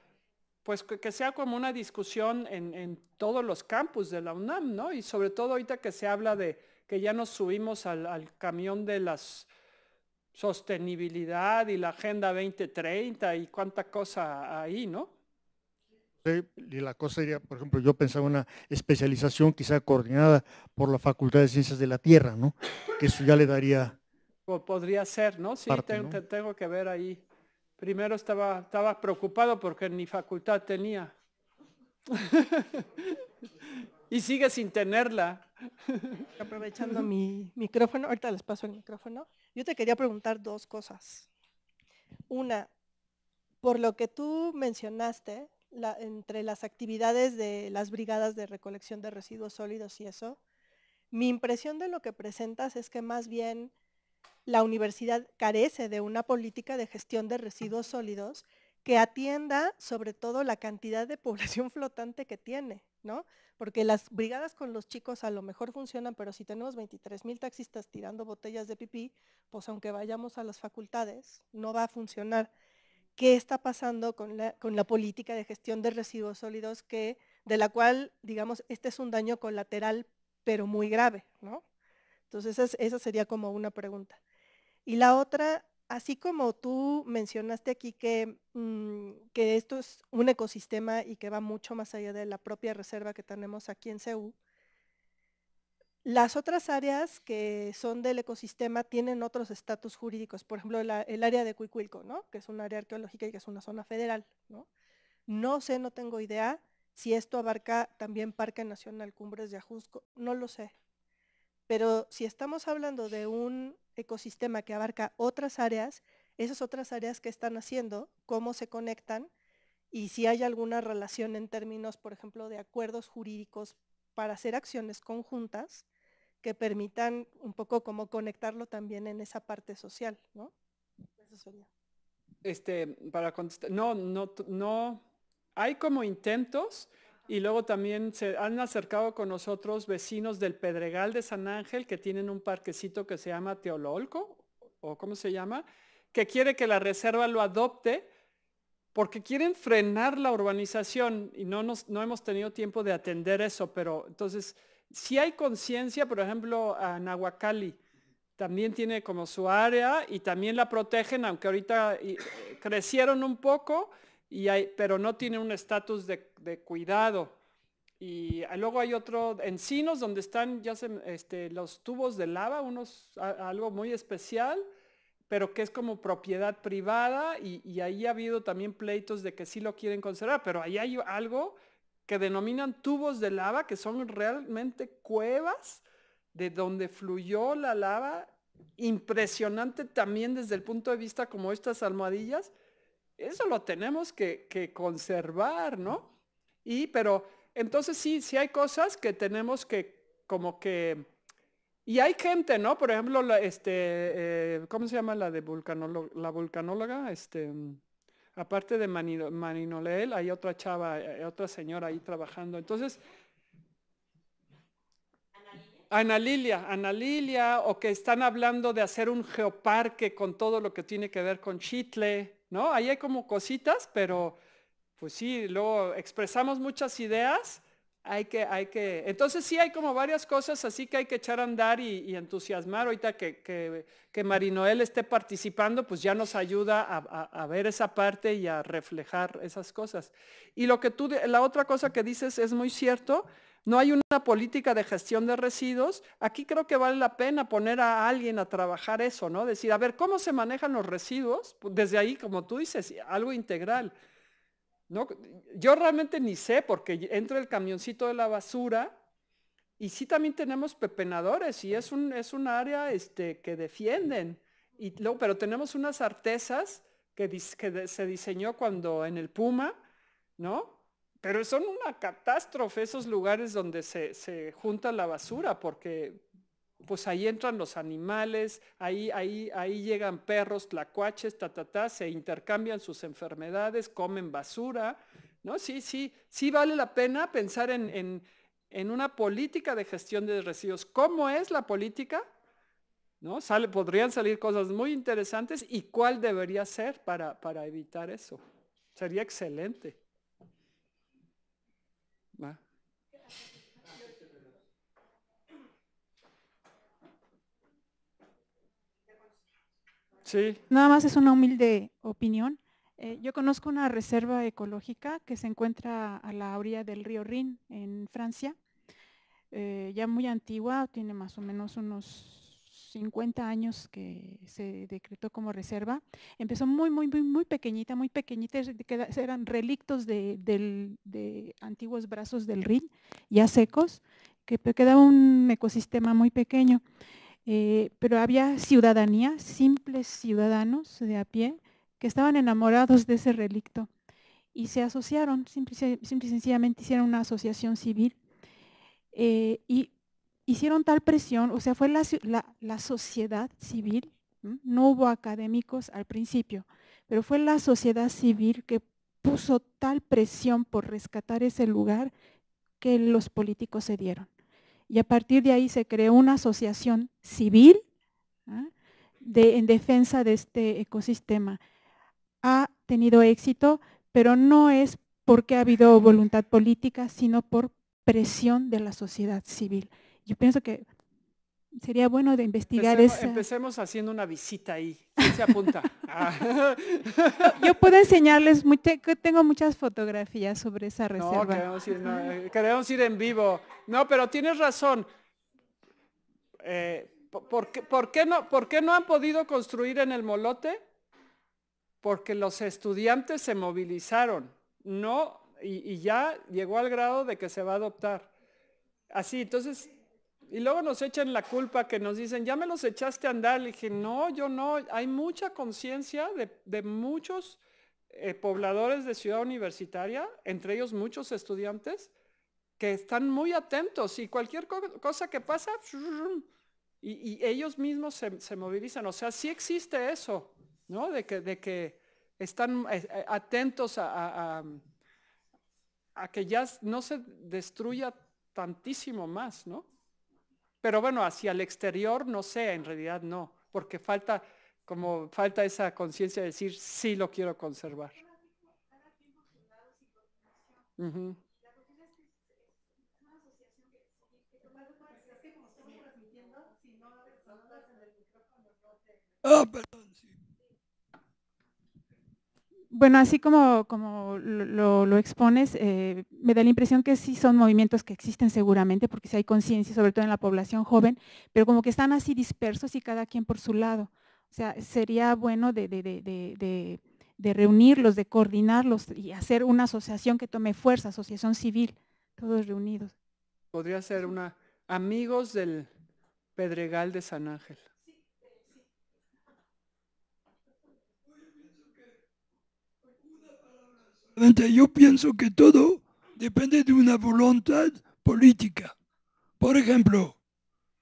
pues que sea como una discusión en, en todos los campus de la UNAM, ¿no? Y sobre todo ahorita que se habla de que ya nos subimos al, camión de la sostenibilidad y la Agenda 2030 y cuánta cosa ahí, ¿no? Sí, y la cosa sería, por ejemplo, yo pensaba una especialización quizá coordinada por la Facultad de Ciencias de la Tierra, ¿no? Que eso ya le daría... O podría ser, ¿no? Sí, tengo que ver ahí. Primero estaba, estaba preocupado porque ni facultad tenía. y sigue sin tenerla. Aprovechando mi micrófono, ahorita les paso el micrófono. Yo te quería preguntar dos cosas. Una, por lo que tú mencionaste, entre las actividades de las brigadas de recolección de residuos sólidos y eso, mi impresión de lo que presentas es que más bien la universidad carece de una política de gestión de residuos sólidos que atienda sobre todo la cantidad de población flotante que tiene. ¿no? Porque las brigadas con los chicos a lo mejor funcionan, pero si tenemos 23.000 mil taxistas tirando botellas de pipí, pues aunque vayamos a las facultades, no va a funcionar. ¿Qué está pasando con la, política de gestión de residuos sólidos que, de la cual, digamos, este es un daño colateral, pero muy grave, Entonces, esa sería como una pregunta. Y la otra así como tú mencionaste aquí que, mm, que, esto es un ecosistema y que va mucho más allá de la propia reserva que tenemos aquí en CEU, las otras áreas que son del ecosistema tienen otros estatus jurídicos, por ejemplo, el área de Cuicuilco, ¿no? que es un área arqueológica y que es una zona federal. no sé, no tengo idea si esto abarca también Parque Nacional Cumbres de Ajusco, no lo sé. Pero si estamos hablando de un ecosistema que abarca otras áreas, esas otras áreas que están haciendo, cómo se conectan y si hay alguna relación en términos, por ejemplo, de acuerdos jurídicos para hacer acciones conjuntas que permitan un poco como conectarlo también en esa parte social, ¿no? Este, para contestar, no, no, no, hay como intentos, y luego también se han acercado con nosotros vecinos del Pedregal de San Ángel que tienen un parquecito que se llama Teololco, o cómo se llama, que quiere que la reserva lo adopte porque quieren frenar la urbanización y no, no hemos tenido tiempo de atender eso, pero entonces si hay conciencia, por ejemplo, a Nahuacali, también tiene como su área y también la protegen, aunque ahorita eh, crecieron un poco, pero no tiene un estatus de, cuidado. Y ah, luego hay otro, encinos donde están ya este, los tubos de lava, algo muy especial, pero que es como propiedad privada y, y, ahí ha habido también pleitos de que sí lo quieren conservar, pero ahí hay algo que denominan tubos de lava, que son realmente cuevas de donde fluyó la lava, impresionante también desde el punto de vista como estas almohadillas, eso lo tenemos que, conservar, ¿no? Y pero entonces sí, sí hay cosas que tenemos que como que... Y hay gente, ¿no? Por ejemplo, este, eh, ¿cómo se llama la de vulcanóloga? La vulcanóloga, este, aparte de Manino, hay otra chava, eh, otra señora ahí trabajando. Entonces, Ana Lilia, Ana Lilia, o que están hablando de hacer un geoparque con todo lo que tiene que ver con Chitle. ¿no? Ahí hay como cositas, pero pues sí, luego expresamos muchas ideas, hay que, hay que, entonces sí hay como varias cosas así que hay que echar a andar y, entusiasmar. Ahorita que, que, que, Marinoel esté participando, pues ya nos ayuda a, a, ver esa parte y a reflejar esas cosas. Y lo que tú, la otra cosa que dices es muy cierto, no hay una política de gestión de residuos, aquí creo que vale la pena poner a alguien a trabajar eso, ¿no? Decir, a ver, ¿cómo se manejan los residuos? Pues, desde ahí, como tú dices, algo integral. ¿no? Yo realmente ni sé porque entra el camioncito de la basura y sí también tenemos pepenadores y es un, es un área este, que defienden, y pero tenemos unas artesas que, que se diseñó cuando en el Puma, ¿no? pero son una catástrofe esos lugares donde se, junta la basura, porque pues ahí entran los animales, ahí, ahí, ahí llegan perros, tlacuaches, tatatá se intercambian sus enfermedades, comen basura, ¿no? Sí, sí, sí vale la pena pensar en, una política de gestión de residuos. ¿Cómo es la política? ¿No? podrían salir cosas muy interesantes y cuál debería ser para, para evitar eso. Sería excelente. Nada más es una humilde opinión. Eh, yo conozco una reserva ecológica que se encuentra a la orilla del río Rin, en Francia, eh, ya muy antigua, tiene más o menos unos 50 años que se decretó como reserva. Empezó muy, muy, muy, muy pequeñita, muy pequeñita, eran relictos de, antiguos brazos del Rin, ya secos, que quedaba un ecosistema muy pequeño. Eh, pero había ciudadanía, simples ciudadanos de a pie, que estaban enamorados de ese relicto y se asociaron, simple, y sencillamente hicieron una asociación civil eh, y hicieron tal presión, o sea, fue la, sociedad civil, no hubo académicos al principio, pero fue la sociedad civil que puso tal presión por rescatar ese lugar que los políticos se dieron y a partir de ahí se creó una asociación civil ¿ah? de, en defensa de este ecosistema. Ha tenido éxito, pero no es porque ha habido voluntad política, sino por presión de la sociedad civil. Yo pienso que sería bueno de investigar eso. Empecemos haciendo una visita ahí. ¿Quién se apunta? Yo puedo enseñarles, que tengo muchas fotografías sobre esa reserva. No eh, queremos, ir, en vivo. No, pero tienes razón. Eh, ¿por, qué, no, han podido construir en el molote? Porque los estudiantes se movilizaron. No, y ya llegó al grado de que se va a adoptar. Así, entonces y luego nos echan la culpa que nos dicen, ya me los echaste a andar. Le dije, no, yo no. Hay mucha conciencia de, muchos eh, pobladores de ciudad universitaria, entre ellos muchos estudiantes, que están muy atentos y cualquier cosa que pasa, y, ellos mismos se, movilizan. O sea, sí existe eso, ¿no? De que, están eh, eh, atentos a que ya no se destruya tantísimo más, ¿no? Pero bueno, hacia el exterior no sé, en realidad no, porque falta como falta esa conciencia de decir sí lo quiero conservar. Habrá tiempo cuidados y continuación. La cuestión es que es una asociación que toman una situación que como estamos transmitiendo, si no estás en el micrófono no te... ¡Ah, perdón! Bueno, así como, como lo, expones, eh, me da la impresión que sí son movimientos que existen seguramente, porque si hay conciencia, sobre todo en la población joven, pero como que están así dispersos y cada quien por su lado. O sea, sería bueno de, de reunirlos, de coordinarlos y hacer una asociación que tome fuerza, asociación civil, todos reunidos. Podría ser una amigos del Pedregal de San Ángel. Yo pienso que todo depende de una voluntad política. Por ejemplo,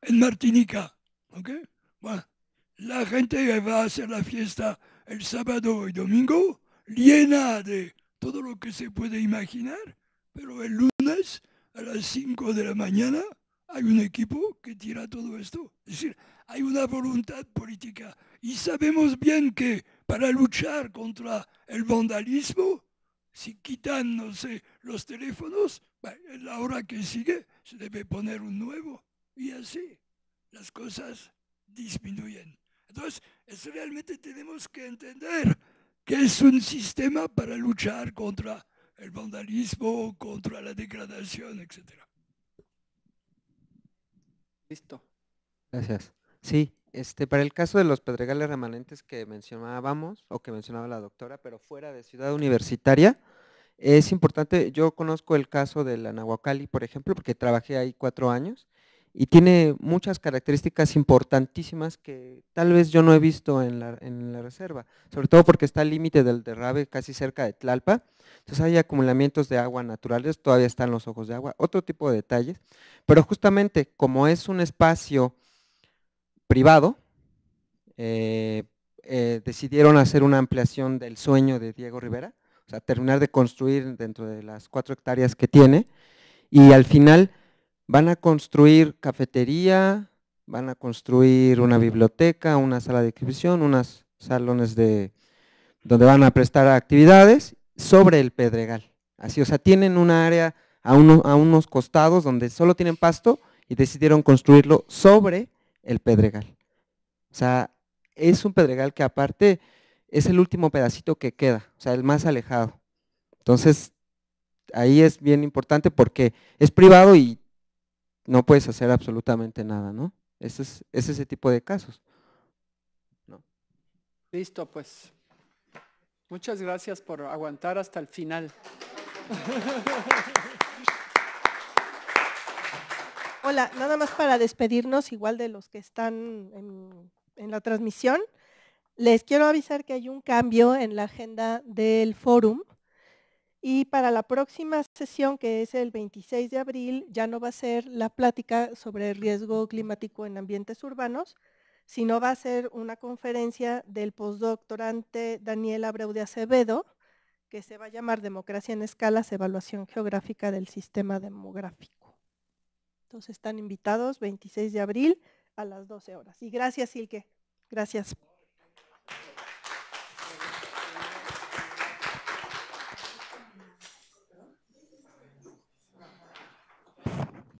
en Martinica, la gente va a hacer la fiesta el sábado y domingo, llena de todo lo que se puede imaginar, pero el lunes a las 5 de la mañana hay un equipo que tira todo esto. Es decir, hay una voluntad política. Y sabemos bien que para luchar contra el vandalismo si quitándose los teléfonos, en la hora que sigue se debe poner un nuevo y así las cosas disminuyen. Entonces, realmente tenemos que entender que es un sistema para luchar contra el vandalismo, contra la degradación, etc. Listo. Gracias. Sí, este, para el caso de los pedregales remanentes que mencionábamos o que mencionaba la doctora, pero fuera de ciudad universitaria, es importante, yo conozco el caso del la por ejemplo, porque trabajé ahí cuatro años y tiene muchas características importantísimas que tal vez yo no he visto en la, en la reserva, sobre todo porque está al límite del derrabe casi cerca de Tlalpa, entonces hay acumulamientos de agua naturales, todavía están los ojos de agua, otro tipo de detalles, pero justamente como es un espacio privado, eh, eh, decidieron hacer una ampliación del sueño de Diego Rivera, o sea, terminar de construir dentro de las cuatro hectáreas que tiene, y al final van a construir cafetería, van a construir una biblioteca, una sala de exhibición, unos salones de donde van a prestar actividades sobre el Pedregal. Así, o sea, tienen un área a, a unos costados donde solo tienen pasto y decidieron construirlo sobre el Pedregal. O sea, es un Pedregal que aparte es el último pedacito que queda, o sea, el más alejado. Entonces, ahí es bien importante porque es privado y no puedes hacer absolutamente nada, ¿no? Ese es, ese tipo de casos. Listo, pues. Muchas gracias por aguantar hasta el final. Hola, nada más para despedirnos, igual de los que están en, la transmisión, les quiero avisar que hay un cambio en la agenda del forum y para la próxima sesión, que es el 26 de abril, ya no va a ser la plática sobre riesgo climático en ambientes urbanos, sino va a ser una conferencia del postdoctorante Daniel Abreu de Acevedo, que se va a llamar Democracia en Escalas, Evaluación Geográfica del Sistema Demográfico. Entonces están invitados 26 de abril a las 12 horas. Y gracias, Silke. Gracias.